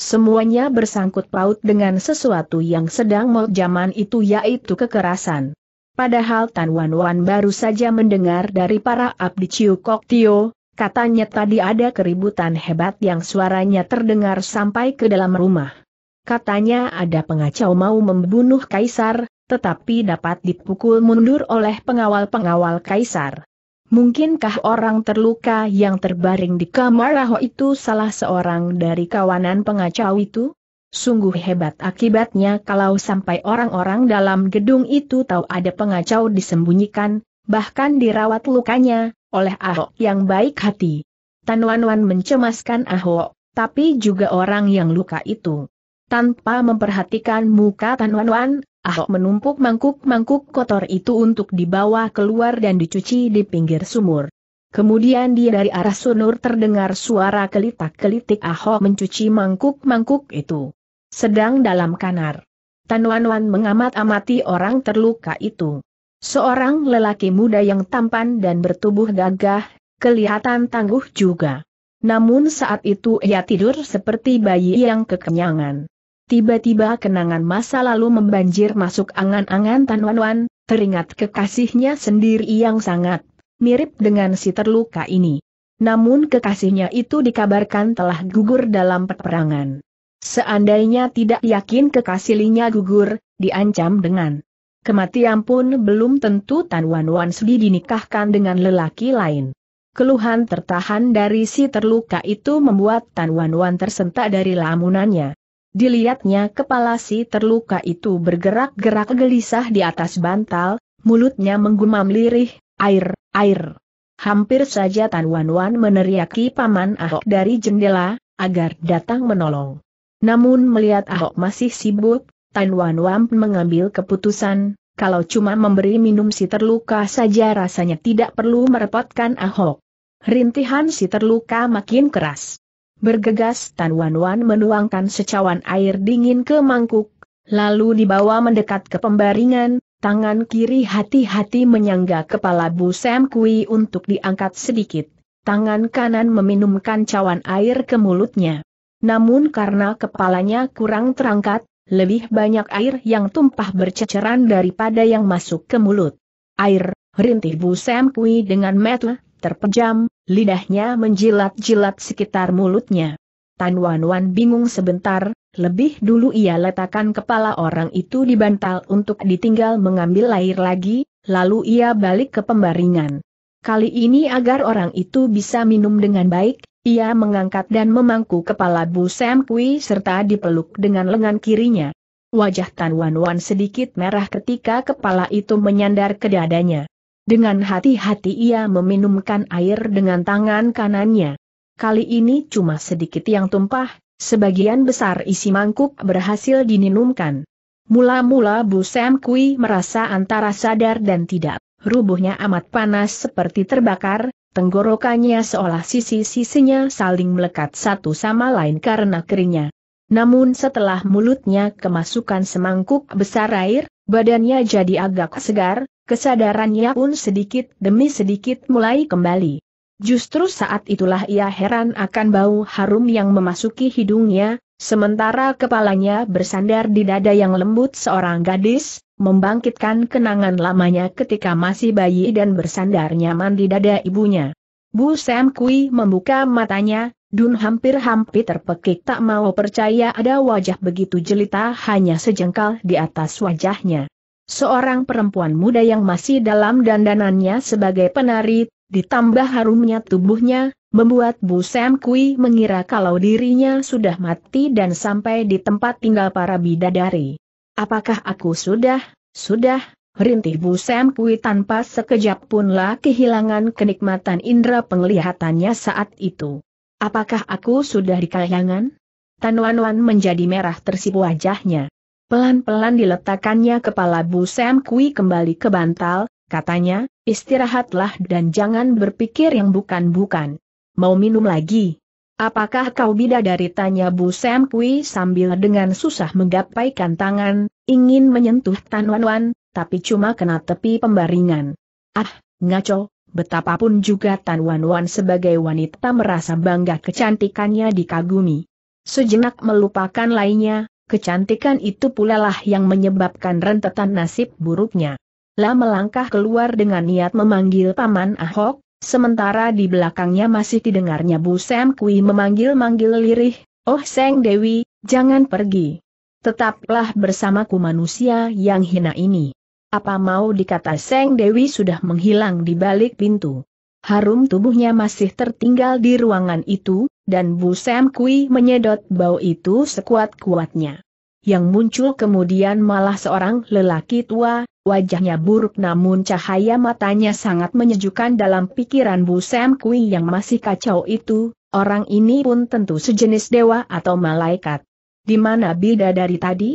semuanya bersangkut paut dengan sesuatu yang sedang mau zaman itu yaitu kekerasan. Padahal Tan Wan Wan baru saja mendengar dari para abdi Ciu Kok Tio, katanya tadi ada keributan hebat yang suaranya terdengar sampai ke dalam rumah. Katanya ada pengacau mau membunuh Kaisar, tetapi dapat dipukul mundur oleh pengawal-pengawal Kaisar. Mungkinkah orang terluka yang terbaring di kamar Raho itu salah seorang dari kawanan pengacau itu? Sungguh hebat akibatnya kalau sampai orang-orang dalam gedung itu tahu ada pengacau disembunyikan, bahkan dirawat lukanya, oleh Ahok yang baik hati. Wan mencemaskan Ahok, tapi juga orang yang luka itu. Tanpa memperhatikan muka Wan, Ah menumpuk mangkuk-mangkuk kotor itu untuk dibawa keluar dan dicuci di pinggir sumur. Kemudian dia dari arah sunur terdengar suara kelitak-kelitik Ahok mencuci mangkuk-mangkuk itu. Sedang dalam kanar. Wan mengamat-amati orang terluka itu. Seorang lelaki muda yang tampan dan bertubuh gagah, kelihatan tangguh juga. Namun saat itu ia tidur seperti bayi yang kekenyangan. Tiba-tiba kenangan masa lalu membanjir masuk angan-angan Tan Wan Wan, teringat kekasihnya sendiri yang sangat mirip dengan si terluka ini. Namun kekasihnya itu dikabarkan telah gugur dalam peperangan. Seandainya tidak yakin kekasihnya gugur, diancam dengan kematian pun belum tentu Tan Wan Wan Sudi dinikahkan dengan lelaki lain. Keluhan tertahan dari si terluka itu membuat Tan Wan Wan tersentak dari lamunannya. Dilihatnya kepala si terluka itu bergerak-gerak gelisah di atas bantal, mulutnya menggumam lirih, air, air. Hampir saja Tan Wan Wan meneriaki Paman Ahok dari jendela, agar datang menolong. Namun melihat Ahok masih sibuk, Tan Wan Wan mengambil keputusan, kalau cuma memberi minum si terluka saja rasanya tidak perlu merepotkan Ahok. Rintihan si terluka makin keras. Bergegas Tan Wan Wan menuangkan secawan air dingin ke mangkuk, lalu dibawa mendekat ke pembaringan, tangan kiri hati-hati menyangga kepala Bu Sam Kui untuk diangkat sedikit, tangan kanan meminumkan cawan air ke mulutnya. Namun karena kepalanya kurang terangkat, lebih banyak air yang tumpah berceceran daripada yang masuk ke mulut. Air, rintih Bu Sam Kui dengan metu, terpejam, lidahnya menjilat-jilat sekitar mulutnya. Tan Wan Wan bingung sebentar, lebih dulu ia letakkan kepala orang itu di bantal untuk ditinggal mengambil air lagi, lalu ia balik ke pembaringan. Kali ini agar orang itu bisa minum dengan baik, ia mengangkat dan memangku kepala Bu Sam Kui serta dipeluk dengan lengan kirinya. Wajah Tan Wan Wan sedikit merah ketika kepala itu menyandar ke dadanya. Dengan hati-hati ia meminumkan air dengan tangan kanannya. Kali ini cuma sedikit yang tumpah, sebagian besar isi mangkuk berhasil diminumkan. Mula-mula Bu Sam Kui merasa antara sadar dan tidak, rubuhnya amat panas seperti terbakar, tenggorokannya seolah sisi-sisinya saling melekat satu sama lain karena keringnya. Namun setelah mulutnya kemasukan semangkuk besar air, badannya jadi agak segar, Kesadarannya pun sedikit demi sedikit mulai kembali. Justru saat itulah ia heran akan bau harum yang memasuki hidungnya, sementara kepalanya bersandar di dada yang lembut seorang gadis, membangkitkan kenangan lamanya ketika masih bayi dan bersandar nyaman di dada ibunya. Bu Sam Kui membuka matanya, Dun hampir-hampir terpekik tak mau percaya ada wajah begitu jelita hanya sejengkal di atas wajahnya. Seorang perempuan muda yang masih dalam dandanannya sebagai penari, ditambah harumnya tubuhnya, membuat Bu Sam Kui mengira kalau dirinya sudah mati dan sampai di tempat tinggal para bidadari. Apakah aku sudah, sudah, Rintih Bu Sam Kui tanpa sekejap punlah kehilangan kenikmatan indera penglihatannya saat itu. Apakah aku sudah di Tan Wan Wan menjadi merah tersipu wajahnya. Pelan-pelan diletakkannya kepala Bu Sam Kui kembali ke bantal, katanya, istirahatlah dan jangan berpikir yang bukan-bukan. Mau minum lagi? Apakah kau bidadari tanya Bu Sam Kui sambil dengan susah menggapaikan tangan, ingin menyentuh Tan Wan Wan, tapi cuma kena tepi pembaringan. Ah, ngaco, betapapun juga Tan Wan Wan sebagai wanita merasa bangga kecantikannya dikagumi. Sejenak melupakan lainnya, Kecantikan itu pula lah yang menyebabkan rentetan nasib buruknya. La melangkah keluar dengan niat memanggil Paman Ahok, sementara di belakangnya masih didengarnya Bu Sam Kui memanggil-manggil lirih, Oh Seng Dewi, jangan pergi. Tetaplah bersamaku manusia yang hina ini. Apa mau dikata Seng Dewi sudah menghilang di balik pintu. Harum tubuhnya masih tertinggal di ruangan itu, dan Bu Sam Kui menyedot bau itu sekuat-kuatnya. Yang muncul kemudian malah seorang lelaki tua, wajahnya buruk namun cahaya matanya sangat menyejukkan dalam pikiran Bu Sam Kui yang masih kacau itu, orang ini pun tentu sejenis dewa atau malaikat. Di mana beda dari tadi?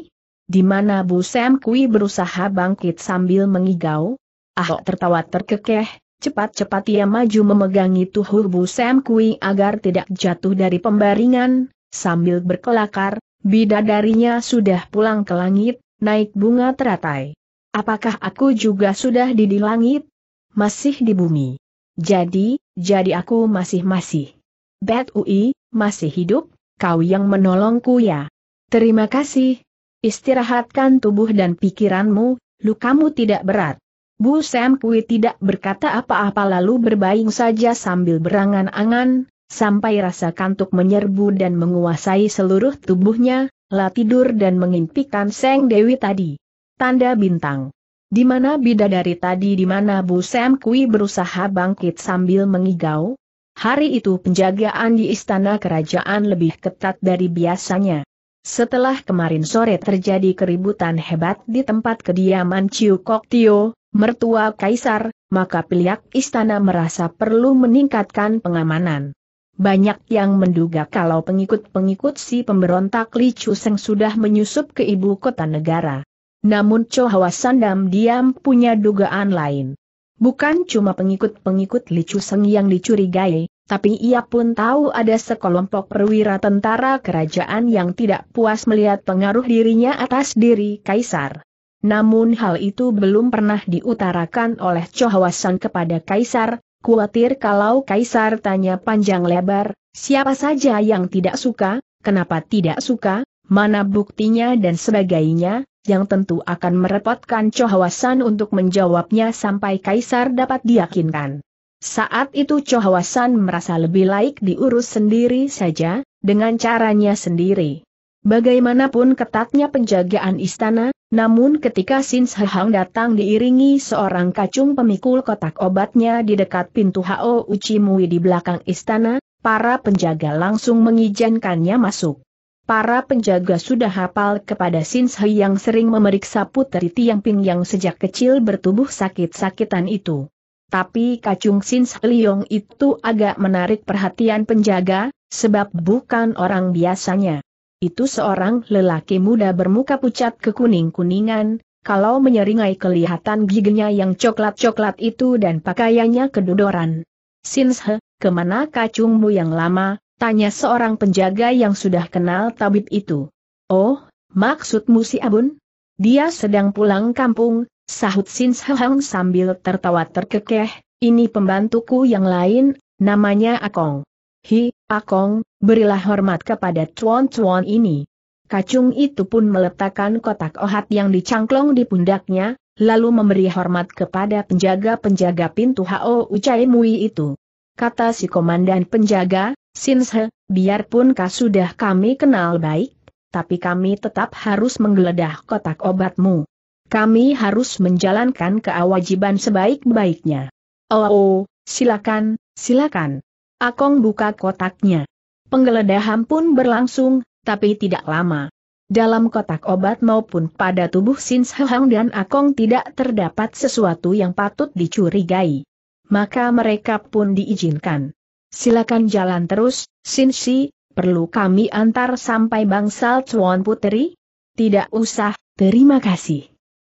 Di mana Bu Sam Kui berusaha bangkit sambil mengigau? Ahok tertawa terkekeh, Cepat-cepat ia maju memegangi tubuh Bu Sam Kui agar tidak jatuh dari pembaringan, sambil berkelakar, bidadarinya sudah pulang ke langit, naik bunga teratai. Apakah aku juga sudah di, di langit? Masih di bumi. Jadi, jadi aku masih-masih. Bet Ui, masih hidup, kau yang menolongku ya. Terima kasih. Istirahatkan tubuh dan pikiranmu, lukamu tidak berat. Bu Sam Kui tidak berkata apa-apa lalu berbaing saja sambil berangan-angan, sampai rasa kantuk menyerbu dan menguasai seluruh tubuhnya, lah tidur dan mengimpikan Seng Dewi tadi. Tanda bintang. Di mana bidadari tadi di mana Bu Sam Kui berusaha bangkit sambil mengigau? Hari itu penjagaan di istana kerajaan lebih ketat dari biasanya. Setelah kemarin sore terjadi keributan hebat di tempat kediaman Chiu Kok Tio, mertua kaisar, maka pihak istana merasa perlu meningkatkan pengamanan. Banyak yang menduga kalau pengikut-pengikut si pemberontak Li Chuseng sudah menyusup ke ibu kota negara. Namun Cho Hawa Sandam diam punya dugaan lain. Bukan cuma pengikut-pengikut Li Chuseng yang dicurigai, tapi ia pun tahu ada sekelompok perwira tentara kerajaan yang tidak puas melihat pengaruh dirinya atas diri kaisar. Namun hal itu belum pernah diutarakan oleh Chohwasan kepada Kaisar, khawatir kalau Kaisar tanya panjang lebar, siapa saja yang tidak suka, kenapa tidak suka, mana buktinya dan sebagainya, yang tentu akan merepotkan Chohwasan untuk menjawabnya sampai Kaisar dapat diyakinkan. Saat itu Chohwasan merasa lebih laik diurus sendiri saja, dengan caranya sendiri. Bagaimanapun ketatnya penjagaan istana, namun ketika Sin Sehang datang diiringi seorang kacung pemikul kotak obatnya di dekat pintu Hao Uchimui di belakang istana, para penjaga langsung mengizinkannya masuk. Para penjaga sudah hafal kepada Sin yang sering memeriksa putri Tiang Ping yang sejak kecil bertubuh sakit-sakitan itu. Tapi kacung Sin Liong itu agak menarik perhatian penjaga, sebab bukan orang biasanya. Itu seorang lelaki muda bermuka pucat kekuning-kuningan, kalau menyeringai kelihatan giginya yang coklat-coklat itu dan pakaiannya kedodoran. Sinshe, kemana kacungmu yang lama, tanya seorang penjaga yang sudah kenal tabib itu. Oh, maksudmu si Abun? Dia sedang pulang kampung, sahut Sinshe Hang sambil tertawa terkekeh, ini pembantuku yang lain, namanya Akong. Hi, Akong, Berilah hormat kepada tuan-tuan ini. Kacung itu pun meletakkan kotak ohat yang dicangklong di pundaknya, lalu memberi hormat kepada penjaga-penjaga pintu Hao Ucai Mui itu. Kata si komandan penjaga, Sinshe, biarpun kau sudah kami kenal baik, tapi kami tetap harus menggeledah kotak obatmu. Kami harus menjalankan keawajiban sebaik-baiknya. Oh, oh, silakan, silakan. Akong buka kotaknya. Penggeledahan pun berlangsung, tapi tidak lama. Dalam kotak obat maupun pada tubuh Sin Hang dan Akong tidak terdapat sesuatu yang patut dicurigai. Maka mereka pun diizinkan. Silakan jalan terus, Sin Si, perlu kami antar sampai bangsal Cuan Puteri? Tidak usah, terima kasih.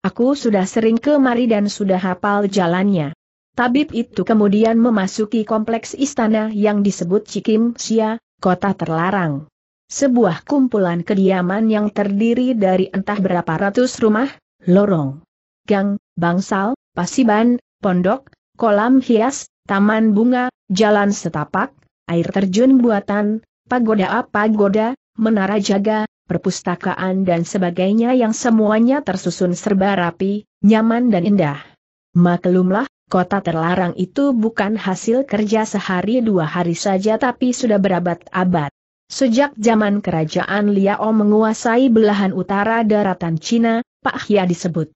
Aku sudah sering kemari dan sudah hafal jalannya. Tabib itu kemudian memasuki kompleks istana yang disebut Cikim Sia, kota terlarang. Sebuah kumpulan kediaman yang terdiri dari entah berapa ratus rumah, lorong, gang, bangsal, pasiban, pondok, kolam hias, taman bunga, jalan setapak, air terjun buatan, pagoda-pagoda, menara jaga, perpustakaan dan sebagainya yang semuanya tersusun serba rapi, nyaman dan indah. Maklumlah, kota terlarang itu bukan hasil kerja sehari dua hari saja tapi sudah berabad-abad. Sejak zaman kerajaan Liao menguasai belahan utara daratan Cina, Pak Hia disebut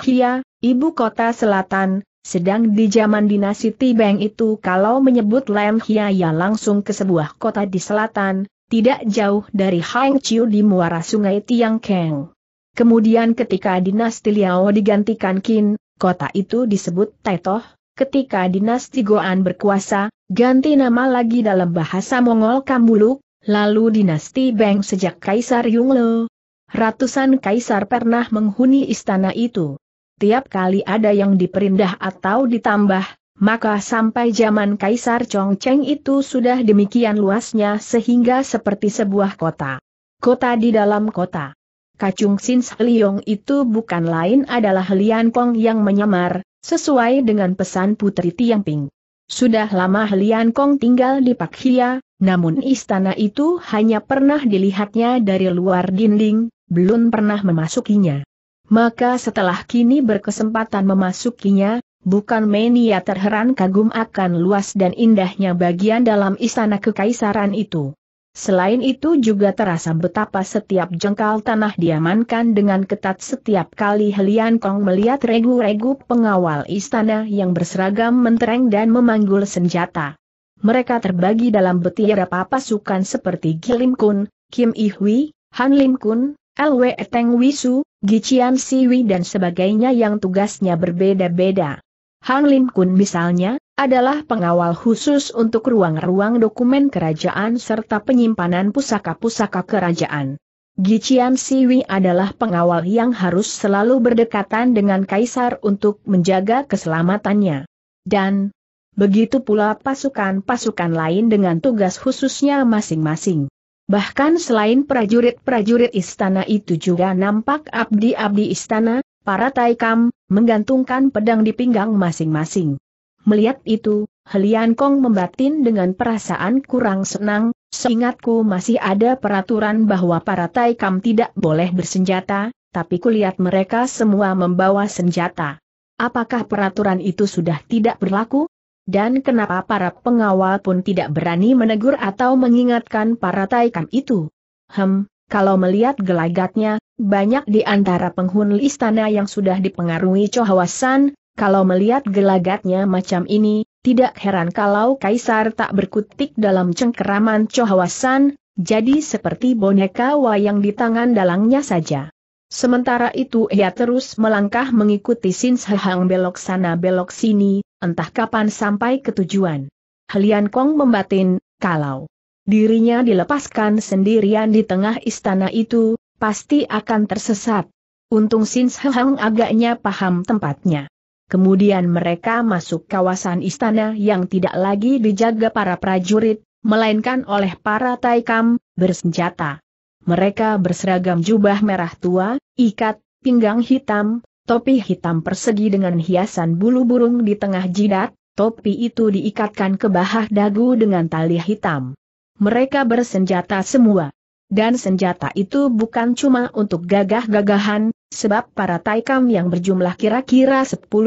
Hia, ibu kota selatan, sedang di zaman dinasti Tibeng itu kalau menyebut Hia ya langsung ke sebuah kota di selatan, tidak jauh dari Hangqiu di muara sungai Tiangkeng. Kemudian ketika dinasti Liao digantikan Qin, Kota itu disebut Taitoh, ketika dinasti Goan berkuasa, ganti nama lagi dalam bahasa Mongol Kambuluk, lalu dinasti Beng sejak Kaisar Yungle. Ratusan kaisar pernah menghuni istana itu. Tiap kali ada yang diperindah atau ditambah, maka sampai zaman Kaisar Chongcheng itu sudah demikian luasnya sehingga seperti sebuah kota. Kota di dalam kota. Kacung Sin Liong itu bukan lain adalah Lian Kong yang menyamar, sesuai dengan pesan Putri Tiangping. Sudah lama Lian Kong tinggal di Pakhia, namun istana itu hanya pernah dilihatnya dari luar dinding, belum pernah memasukinya. Maka setelah kini berkesempatan memasukinya, bukan mania terheran kagum akan luas dan indahnya bagian dalam istana kekaisaran itu. Selain itu juga terasa betapa setiap jengkal tanah diamankan dengan ketat setiap kali Helian Kong melihat regu-regu pengawal istana yang berseragam mentereng dan memanggul senjata. Mereka terbagi dalam betiara pasukan seperti Gilim Kun, Kim Ihwi, Han Lim Kun, Lwe Teng Wisu, Gichian Siwi dan sebagainya yang tugasnya berbeda-beda. Hang Lim Kun misalnya, adalah pengawal khusus untuk ruang-ruang dokumen kerajaan serta penyimpanan pusaka-pusaka kerajaan. Gichian Siwi adalah pengawal yang harus selalu berdekatan dengan kaisar untuk menjaga keselamatannya. Dan, begitu pula pasukan-pasukan lain dengan tugas khususnya masing-masing. Bahkan selain prajurit-prajurit istana itu juga nampak abdi-abdi istana, para Taikam, menggantungkan pedang di pinggang masing-masing. Melihat itu, Helian Kong membatin dengan perasaan kurang senang, seingatku masih ada peraturan bahwa para Taikam tidak boleh bersenjata, tapi kulihat mereka semua membawa senjata. Apakah peraturan itu sudah tidak berlaku? Dan kenapa para pengawal pun tidak berani menegur atau mengingatkan para Taikam itu? Hem, kalau melihat gelagatnya, banyak di antara penghuni istana yang sudah dipengaruhi Chohawasan, kalau melihat gelagatnya macam ini, tidak heran kalau Kaisar tak berkutik dalam cengkeraman Chohawasan, jadi seperti boneka wayang di tangan dalangnya saja. Sementara itu ia terus melangkah mengikuti Sin Sehang belok sana belok sini, entah kapan sampai ke tujuan. Helian Kong membatin, kalau dirinya dilepaskan sendirian di tengah istana itu, pasti akan tersesat. Untung Sin Sehang agaknya paham tempatnya. Kemudian mereka masuk kawasan istana yang tidak lagi dijaga para prajurit, melainkan oleh para taikam, bersenjata. Mereka berseragam jubah merah tua, ikat, pinggang hitam, topi hitam persegi dengan hiasan bulu burung di tengah jidat, topi itu diikatkan ke bahah dagu dengan tali hitam. Mereka bersenjata semua. Dan senjata itu bukan cuma untuk gagah-gagahan, sebab para taikam yang berjumlah kira-kira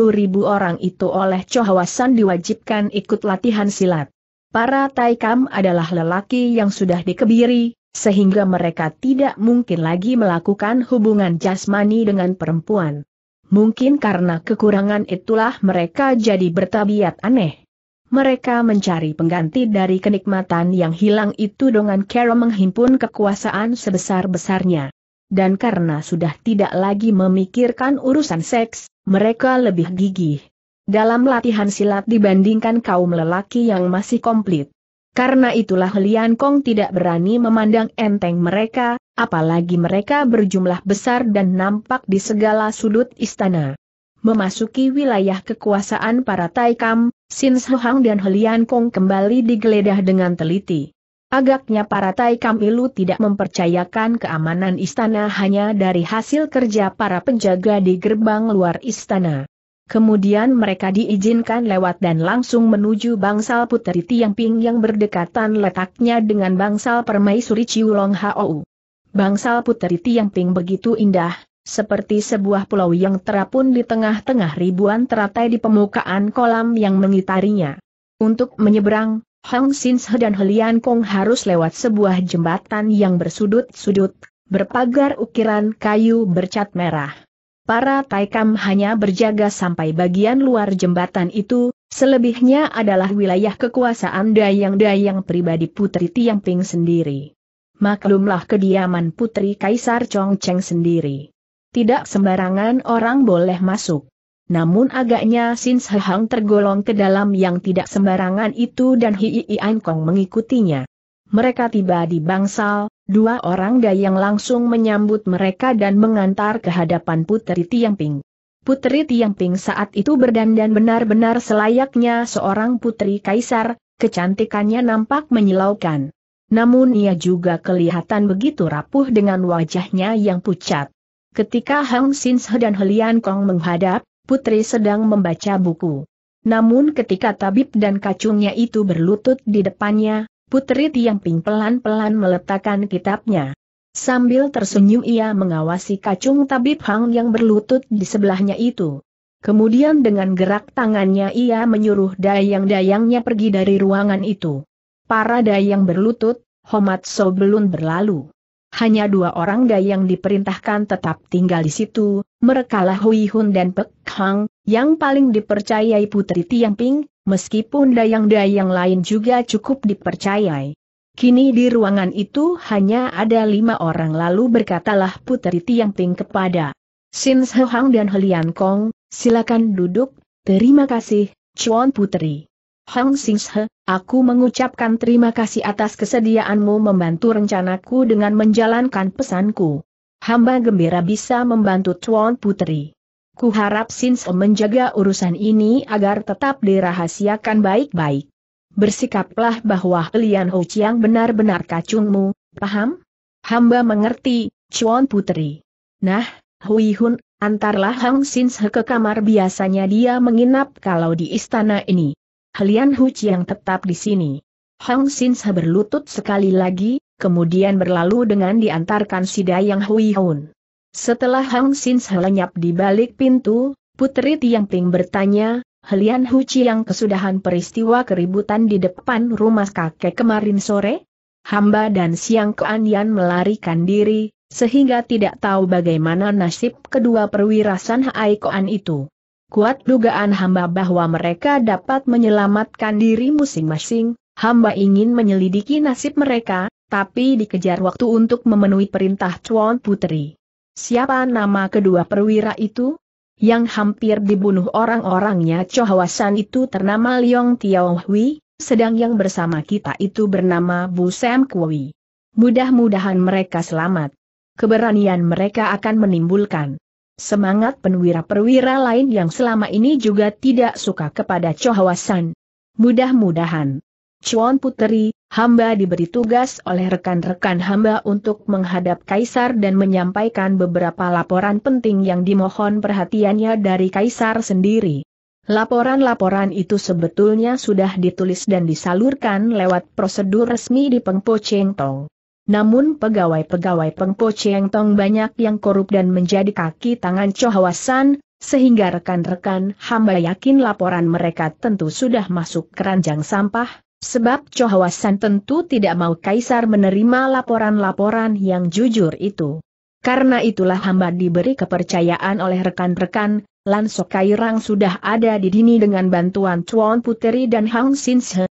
ribu orang itu oleh Chohawasan diwajibkan ikut latihan silat. Para taikam adalah lelaki yang sudah dikebiri, sehingga mereka tidak mungkin lagi melakukan hubungan jasmani dengan perempuan. Mungkin karena kekurangan itulah mereka jadi bertabiat aneh mereka mencari pengganti dari kenikmatan yang hilang itu dengan cara menghimpun kekuasaan sebesar-besarnya. Dan karena sudah tidak lagi memikirkan urusan seks, mereka lebih gigih dalam latihan silat dibandingkan kaum lelaki yang masih komplit. Karena itulah Lian Kong tidak berani memandang enteng mereka, apalagi mereka berjumlah besar dan nampak di segala sudut istana. Memasuki wilayah kekuasaan para Taikam, Sin Sohang dan Helian Kong kembali digeledah dengan teliti. Agaknya para Taikam Ilu tidak mempercayakan keamanan istana hanya dari hasil kerja para penjaga di gerbang luar istana. Kemudian mereka diizinkan lewat dan langsung menuju bangsal Puteri Tiang Ping yang berdekatan letaknya dengan bangsal Permaisuri Ciulong Hou. Bangsal Puteri Tiang Ping begitu indah, seperti sebuah pulau yang terapun di tengah-tengah ribuan teratai di permukaan kolam yang mengitarinya. Untuk menyeberang, Hang Sinse dan Helian Kong harus lewat sebuah jembatan yang bersudut-sudut, berpagar ukiran kayu bercat merah. Para Taikam hanya berjaga sampai bagian luar jembatan itu, selebihnya adalah wilayah kekuasaan Dayang-Dayang pribadi Putri Tiangping sendiri. Maklumlah kediaman Putri Kaisar Chongcheng sendiri tidak sembarangan orang boleh masuk. Namun agaknya Sin Sehang tergolong ke dalam yang tidak sembarangan itu dan Hii Kong mengikutinya. Mereka tiba di bangsal, dua orang dayang langsung menyambut mereka dan mengantar ke hadapan Putri Tiangping. Putri Tiangping saat itu berdandan benar-benar selayaknya seorang putri kaisar, kecantikannya nampak menyilaukan. Namun ia juga kelihatan begitu rapuh dengan wajahnya yang pucat. Ketika Hang Sin dan Helian Kong menghadap, Putri sedang membaca buku. Namun ketika tabib dan kacungnya itu berlutut di depannya, Putri Tiang Ping pelan-pelan meletakkan kitabnya. Sambil tersenyum ia mengawasi kacung tabib Hang yang berlutut di sebelahnya itu. Kemudian dengan gerak tangannya ia menyuruh dayang-dayangnya pergi dari ruangan itu. Para dayang berlutut, Homat So berlalu hanya dua orang dayang diperintahkan tetap tinggal di situ, merekalah Hui Hun dan Pek Hang, yang paling dipercayai Putri Tiang Ping, meskipun dayang-dayang lain juga cukup dipercayai. Kini di ruangan itu hanya ada lima orang lalu berkatalah Putri Tiang Ping kepada Sin Hang dan Helian Kong, silakan duduk, terima kasih, Chuan Putri. Hang Singshe, aku mengucapkan terima kasih atas kesediaanmu membantu rencanaku dengan menjalankan pesanku. Hamba gembira bisa membantu Tuan Putri. Kuharap harap Sinse menjaga urusan ini agar tetap dirahasiakan baik-baik. Bersikaplah bahwa Lian Ho Chiang benar-benar kacungmu, paham? Hamba mengerti, Tuan Putri. Nah, Hui Hun, antarlah Hang Sinse ke kamar biasanya dia menginap kalau di istana ini. Helian Hu Chiang tetap di sini. Hong Sin berlutut sekali lagi, kemudian berlalu dengan diantarkan si Dayang Hui Hun. Setelah Hong Sin lenyap di balik pintu, Putri Tiang Ting bertanya, Helian Hu Chiang kesudahan peristiwa keributan di depan rumah kakek kemarin sore? Hamba dan Siang Kuan Yan melarikan diri, sehingga tidak tahu bagaimana nasib kedua perwirasan Hai Koan itu kuat dugaan hamba bahwa mereka dapat menyelamatkan diri masing-masing, hamba ingin menyelidiki nasib mereka, tapi dikejar waktu untuk memenuhi perintah Chuan Putri. Siapa nama kedua perwira itu? Yang hampir dibunuh orang-orangnya Chohawasan itu ternama Liong Tiaohui, sedang yang bersama kita itu bernama Bu Sam Kui. Mudah-mudahan mereka selamat. Keberanian mereka akan menimbulkan Semangat penwira-perwira lain yang selama ini juga tidak suka kepada Chohawasan. Mudah-mudahan. Chuan Puteri, hamba diberi tugas oleh rekan-rekan hamba untuk menghadap Kaisar dan menyampaikan beberapa laporan penting yang dimohon perhatiannya dari Kaisar sendiri. Laporan-laporan itu sebetulnya sudah ditulis dan disalurkan lewat prosedur resmi di Pengpo Cheng Tong. Namun pegawai-pegawai Pengpo Cheng Tong banyak yang korup dan menjadi kaki tangan Chohawasan, sehingga rekan-rekan hamba yakin laporan mereka tentu sudah masuk keranjang sampah, sebab Chohawasan tentu tidak mau Kaisar menerima laporan-laporan yang jujur itu. Karena itulah hamba diberi kepercayaan oleh rekan-rekan, Lan Sokairang sudah ada di dini dengan bantuan Tuan Puteri dan Hang Sinse,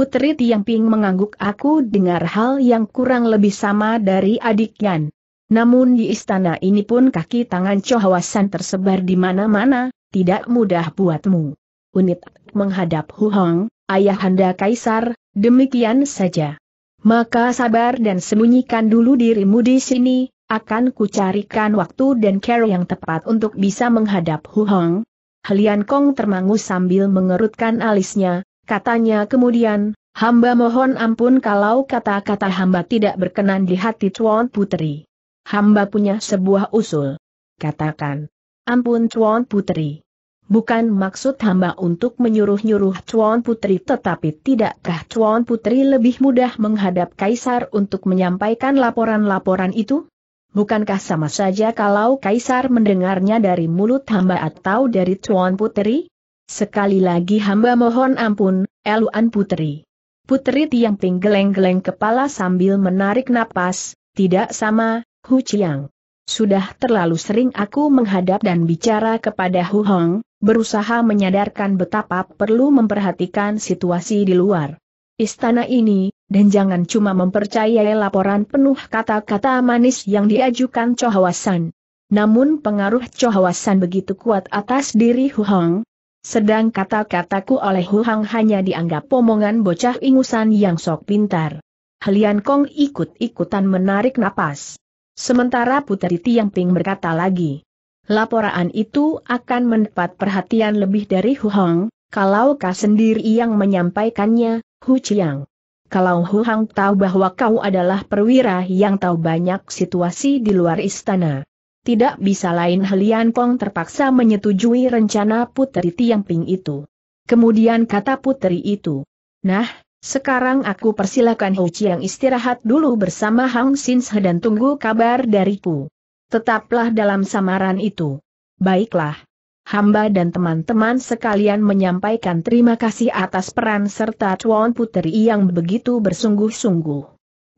Putri Ping mengangguk aku dengar hal yang kurang lebih sama dari adik Yan. Namun di istana ini pun kaki tangan cohawasan tersebar di mana-mana, tidak mudah buatmu. Unit menghadap Hu Hong, ayahanda kaisar, demikian saja. Maka sabar dan sembunyikan dulu dirimu di sini, akan kucarikan waktu dan care yang tepat untuk bisa menghadap Hu Hong. Helian Kong termangu sambil mengerutkan alisnya, Katanya kemudian, hamba mohon ampun kalau kata-kata hamba tidak berkenan di hati Tuan Putri. Hamba punya sebuah usul. Katakan. Ampun Tuan Putri. Bukan maksud hamba untuk menyuruh-nyuruh Cuan Putri tetapi tidakkah Cuan Putri lebih mudah menghadap Kaisar untuk menyampaikan laporan-laporan itu? Bukankah sama saja kalau Kaisar mendengarnya dari mulut hamba atau dari Cuan Putri? Sekali lagi hamba mohon ampun, Eluan Putri. Putri Tiang Ting geleng-geleng kepala sambil menarik napas, tidak sama, Hu Chiang. Sudah terlalu sering aku menghadap dan bicara kepada Hu Hong, berusaha menyadarkan betapa perlu memperhatikan situasi di luar istana ini, dan jangan cuma mempercayai laporan penuh kata-kata manis yang diajukan Chohawasan. Namun pengaruh Chohawasan begitu kuat atas diri Hu Hong. Sedang kata-kataku oleh Hu Hang hanya dianggap omongan bocah ingusan yang sok pintar. Helian Kong ikut-ikutan menarik napas. Sementara Putri Tiang Ping berkata lagi. Laporan itu akan mendapat perhatian lebih dari Hu Hang kalau kau sendiri yang menyampaikannya, Hu Chiang. Kalau Hu Hang tahu bahwa kau adalah perwira yang tahu banyak situasi di luar istana tidak bisa lain Helian Kong terpaksa menyetujui rencana Putri Tiang Ping itu. Kemudian kata Putri itu, Nah, sekarang aku persilakan Ho Chiang istirahat dulu bersama Hang Sinshe dan tunggu kabar dariku. Tetaplah dalam samaran itu. Baiklah. Hamba dan teman-teman sekalian menyampaikan terima kasih atas peran serta Tuan Putri yang begitu bersungguh-sungguh.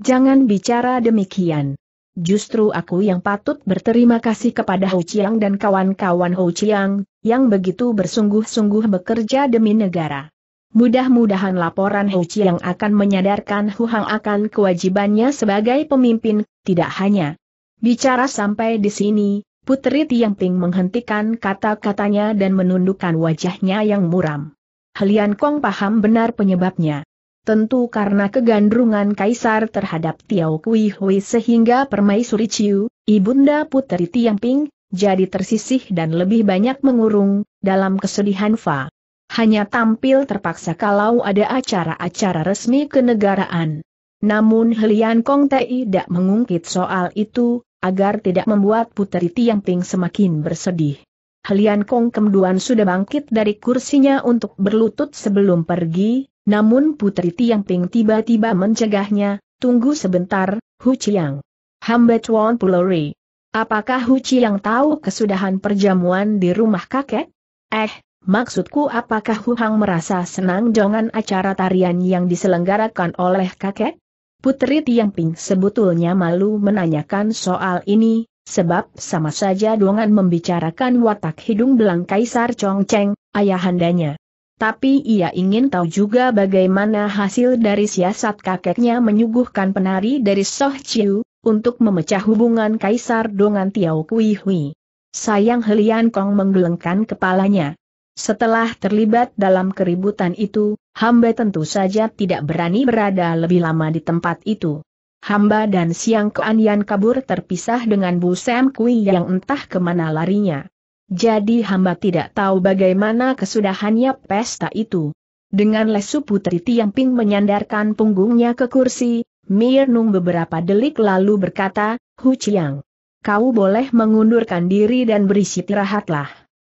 Jangan bicara demikian. Justru aku yang patut berterima kasih kepada Ho Chiang dan kawan-kawan Ho Chiang, yang begitu bersungguh-sungguh bekerja demi negara. Mudah-mudahan laporan Ho Chiang akan menyadarkan Hu Hang akan kewajibannya sebagai pemimpin, tidak hanya. Bicara sampai di sini, Putri Tiangping menghentikan kata-katanya dan menundukkan wajahnya yang muram. Helian Kong paham benar penyebabnya. Tentu karena kegandrungan kaisar terhadap Tiao Kui Hui sehingga permaisuri Chiu, ibunda puteri Tiangping, jadi tersisih dan lebih banyak mengurung, dalam kesedihan Fa. Hanya tampil terpaksa kalau ada acara-acara resmi kenegaraan. Namun Helian Kong tidak mengungkit soal itu, agar tidak membuat puteri Tiangping semakin bersedih. Helian Kong Kemduan sudah bangkit dari kursinya untuk berlutut sebelum pergi, namun Putri Tiangping tiba-tiba mencegahnya, tunggu sebentar, Hu Chiang. Hamba Chuan Pulori. Apakah Hu Chiang tahu kesudahan perjamuan di rumah kakek? Eh, maksudku apakah Hu Hang merasa senang dengan acara tarian yang diselenggarakan oleh kakek? Putri Tiangping sebetulnya malu menanyakan soal ini, Sebab sama saja dengan membicarakan watak hidung belang Kaisar Chongcheng, ayahandanya. Tapi ia ingin tahu juga bagaimana hasil dari siasat kakeknya menyuguhkan penari dari Soh Chiu, untuk memecah hubungan Kaisar dengan Tiao Kui Hui. Sayang Helian Kong menggelengkan kepalanya. Setelah terlibat dalam keributan itu, hamba tentu saja tidak berani berada lebih lama di tempat itu. Hamba dan Siang Kuan Yan kabur terpisah dengan Bu Sam Kui yang entah kemana larinya. Jadi hamba tidak tahu bagaimana kesudahannya pesta itu. Dengan lesu putri Tiamping menyandarkan punggungnya ke kursi, Mirnung beberapa delik lalu berkata, Hu Chiang, kau boleh mengundurkan diri dan beristirahatlah.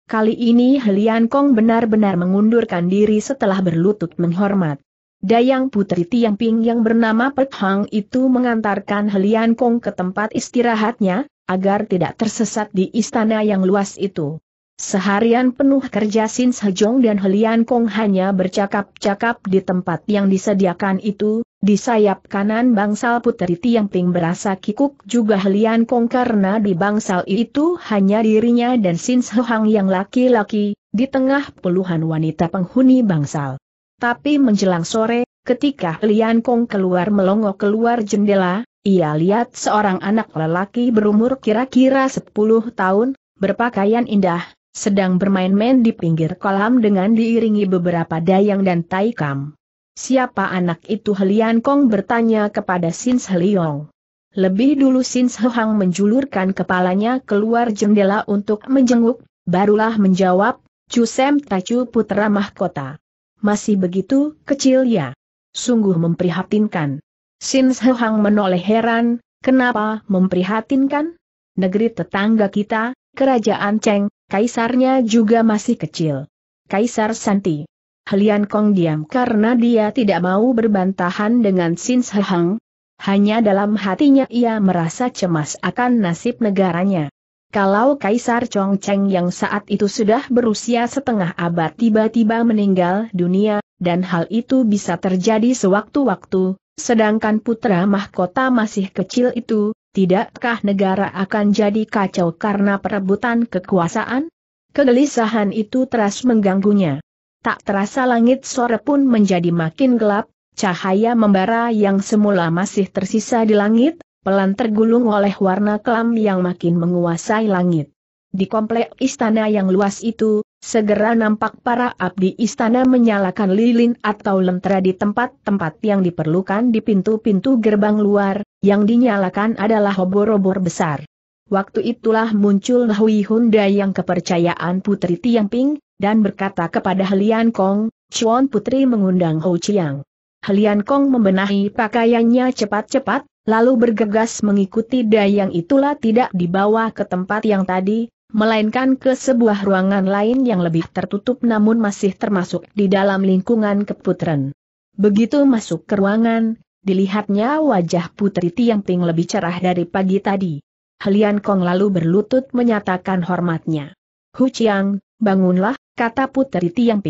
Kali ini Helian Kong benar-benar mengundurkan diri setelah berlutut menghormat. Dayang Putri Tiangping yang bernama Pek Hang itu mengantarkan Helian Kong ke tempat istirahatnya, agar tidak tersesat di istana yang luas itu. Seharian penuh kerja Sin Sejong dan Helian Kong hanya bercakap-cakap di tempat yang disediakan itu, di sayap kanan bangsal puteri Tiangping berasa kikuk juga Helian Kong karena di bangsal itu hanya dirinya dan Sin Sehang yang laki-laki, di tengah puluhan wanita penghuni bangsal. Tapi menjelang sore, ketika Helian Kong keluar melongo keluar jendela, ia lihat seorang anak lelaki berumur kira-kira 10 tahun, berpakaian indah, sedang bermain-main di pinggir kolam dengan diiringi beberapa dayang dan taikam. Siapa anak itu Helian Kong bertanya kepada Sin Seliong. Lebih dulu Sin Sehang menjulurkan kepalanya keluar jendela untuk menjenguk, barulah menjawab, Cusem Tacu Putra Mahkota. Masih begitu kecil ya. Sungguh memprihatinkan. Sin Sehang menoleh heran, kenapa memprihatinkan? Negeri tetangga kita, kerajaan Cheng, kaisarnya juga masih kecil. Kaisar Santi. Helian Kong diam karena dia tidak mau berbantahan dengan Sin Sehang. Hanya dalam hatinya ia merasa cemas akan nasib negaranya. Kalau Kaisar Chong Cheng yang saat itu sudah berusia setengah abad tiba-tiba meninggal dunia, dan hal itu bisa terjadi sewaktu-waktu, Sedangkan putra mahkota masih kecil itu, tidakkah negara akan jadi kacau karena perebutan kekuasaan? Kegelisahan itu terus mengganggunya. Tak terasa langit sore pun menjadi makin gelap, cahaya membara yang semula masih tersisa di langit, pelan tergulung oleh warna kelam yang makin menguasai langit. Di komplek istana yang luas itu, Segera nampak para abdi istana menyalakan lilin atau lentera di tempat-tempat yang diperlukan di pintu-pintu gerbang luar, yang dinyalakan adalah obor-obor besar. Waktu itulah muncul Hui Hunda yang kepercayaan Putri Tiang Ping, dan berkata kepada Helian Kong, Chuan Putri mengundang Ho Chiang. Helian Kong membenahi pakaiannya cepat-cepat, lalu bergegas mengikuti dayang itulah tidak dibawa ke tempat yang tadi, melainkan ke sebuah ruangan lain yang lebih tertutup namun masih termasuk di dalam lingkungan keputren. Begitu masuk ke ruangan, dilihatnya wajah Putri Tiang lebih cerah dari pagi tadi. Helian Kong lalu berlutut menyatakan hormatnya. Hu Chiang, bangunlah, kata Putri Tiang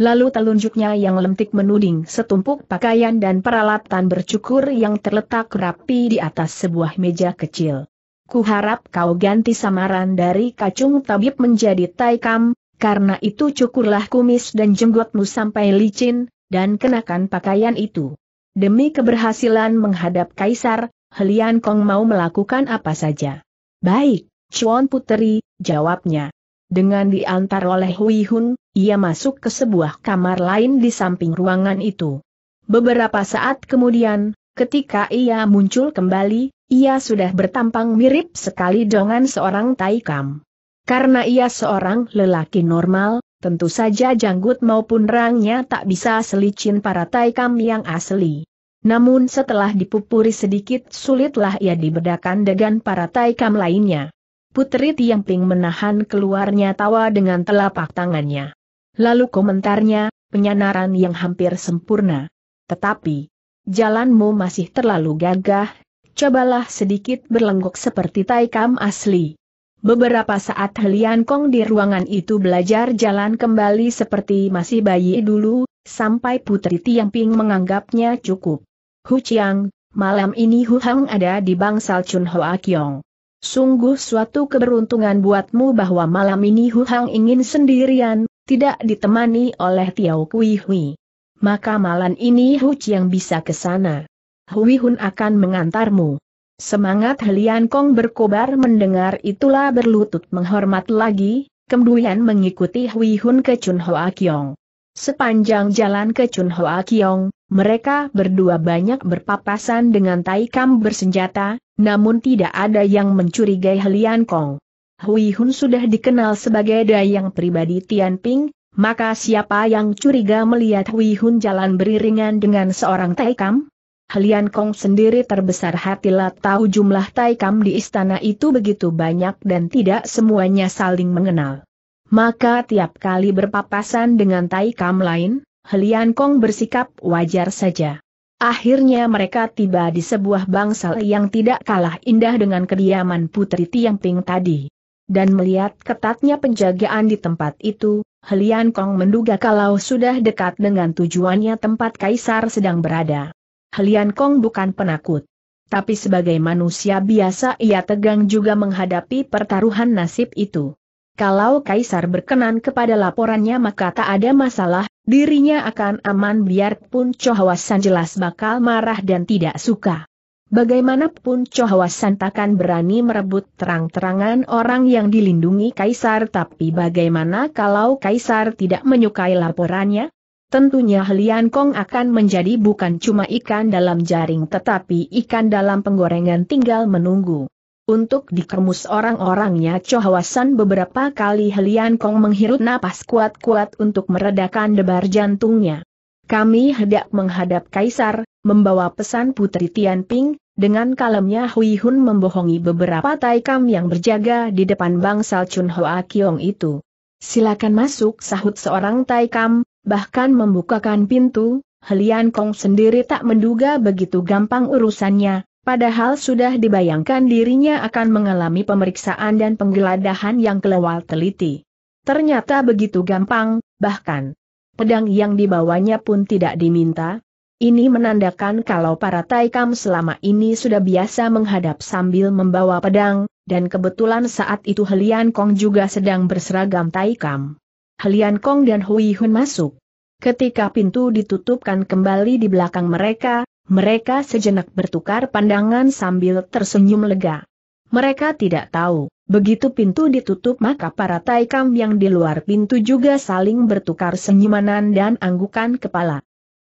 Lalu telunjuknya yang lentik menuding setumpuk pakaian dan peralatan bercukur yang terletak rapi di atas sebuah meja kecil kuharap kau ganti samaran dari kacung tabib menjadi taikam, karena itu cukurlah kumis dan jenggotmu sampai licin, dan kenakan pakaian itu. Demi keberhasilan menghadap kaisar, Helian Kong mau melakukan apa saja. Baik, Chuan Puteri, jawabnya. Dengan diantar oleh Hui Hun, ia masuk ke sebuah kamar lain di samping ruangan itu. Beberapa saat kemudian, ketika ia muncul kembali, ia sudah bertampang mirip sekali dengan seorang Taikam. Karena ia seorang lelaki normal, tentu saja janggut maupun rangnya tak bisa selicin para Taikam yang asli. Namun setelah dipupuri sedikit sulitlah ia dibedakan dengan para Taikam lainnya. Putri Tiangping menahan keluarnya tawa dengan telapak tangannya. Lalu komentarnya, penyanaran yang hampir sempurna. Tetapi, jalanmu masih terlalu gagah, cobalah sedikit berlenggok seperti taikam asli. Beberapa saat Helian Kong di ruangan itu belajar jalan kembali seperti masih bayi dulu, sampai Putri Tiang Ping menganggapnya cukup. Hu Chiang, malam ini Hu Hang ada di bangsal Chun Hoa Kiong. Sungguh suatu keberuntungan buatmu bahwa malam ini Hu Hang ingin sendirian, tidak ditemani oleh Tiao Kui Hui. Maka malam ini Hu Chiang bisa ke sana. Hui Hun akan mengantarmu. Semangat Helian Kong berkobar mendengar itulah berlutut menghormat lagi, kemudian mengikuti Hui Hun ke Chun Hoa Kiong. Sepanjang jalan ke Chun Hoa Kiong, mereka berdua banyak berpapasan dengan Taikam bersenjata, namun tidak ada yang mencurigai Helian Kong. Hui Hun sudah dikenal sebagai dayang pribadi Tian Ping, maka siapa yang curiga melihat Hui Hun jalan beriringan dengan seorang Taikam? Helian Kong sendiri terbesar hatilah tahu jumlah Kam di istana itu begitu banyak dan tidak semuanya saling mengenal. Maka tiap kali berpapasan dengan Kam lain, Helian Kong bersikap wajar saja. Akhirnya mereka tiba di sebuah bangsal yang tidak kalah indah dengan kediaman Putri Tiang Ping tadi. Dan melihat ketatnya penjagaan di tempat itu, Helian Kong menduga kalau sudah dekat dengan tujuannya tempat kaisar sedang berada. Helian Kong bukan penakut. Tapi sebagai manusia biasa ia tegang juga menghadapi pertaruhan nasib itu. Kalau Kaisar berkenan kepada laporannya maka tak ada masalah, dirinya akan aman biarpun Chohawasan jelas bakal marah dan tidak suka. Bagaimanapun Chohawasan takkan berani merebut terang-terangan orang yang dilindungi Kaisar tapi bagaimana kalau Kaisar tidak menyukai laporannya? Tentunya Helian Kong akan menjadi bukan cuma ikan dalam jaring tetapi ikan dalam penggorengan tinggal menunggu. Untuk dikermus orang-orangnya cohawasan beberapa kali Helian Kong menghirup napas kuat-kuat untuk meredakan debar jantungnya. Kami hendak menghadap Kaisar, membawa pesan Putri Tianping, dengan kalemnya Hui Hun membohongi beberapa taikam yang berjaga di depan bangsal Chun Hoa Kiong itu. Silakan masuk sahut seorang taikam, bahkan membukakan pintu, Helian Kong sendiri tak menduga begitu gampang urusannya, padahal sudah dibayangkan dirinya akan mengalami pemeriksaan dan penggeledahan yang kelewat teliti. Ternyata begitu gampang, bahkan pedang yang dibawanya pun tidak diminta, ini menandakan kalau para Taikam selama ini sudah biasa menghadap sambil membawa pedang, dan kebetulan saat itu Helian Kong juga sedang berseragam Taikam. Helian Kong dan Hui Hun masuk. Ketika pintu ditutupkan kembali di belakang mereka, mereka sejenak bertukar pandangan sambil tersenyum lega. Mereka tidak tahu, begitu pintu ditutup maka para taikam yang di luar pintu juga saling bertukar senyumanan dan anggukan kepala.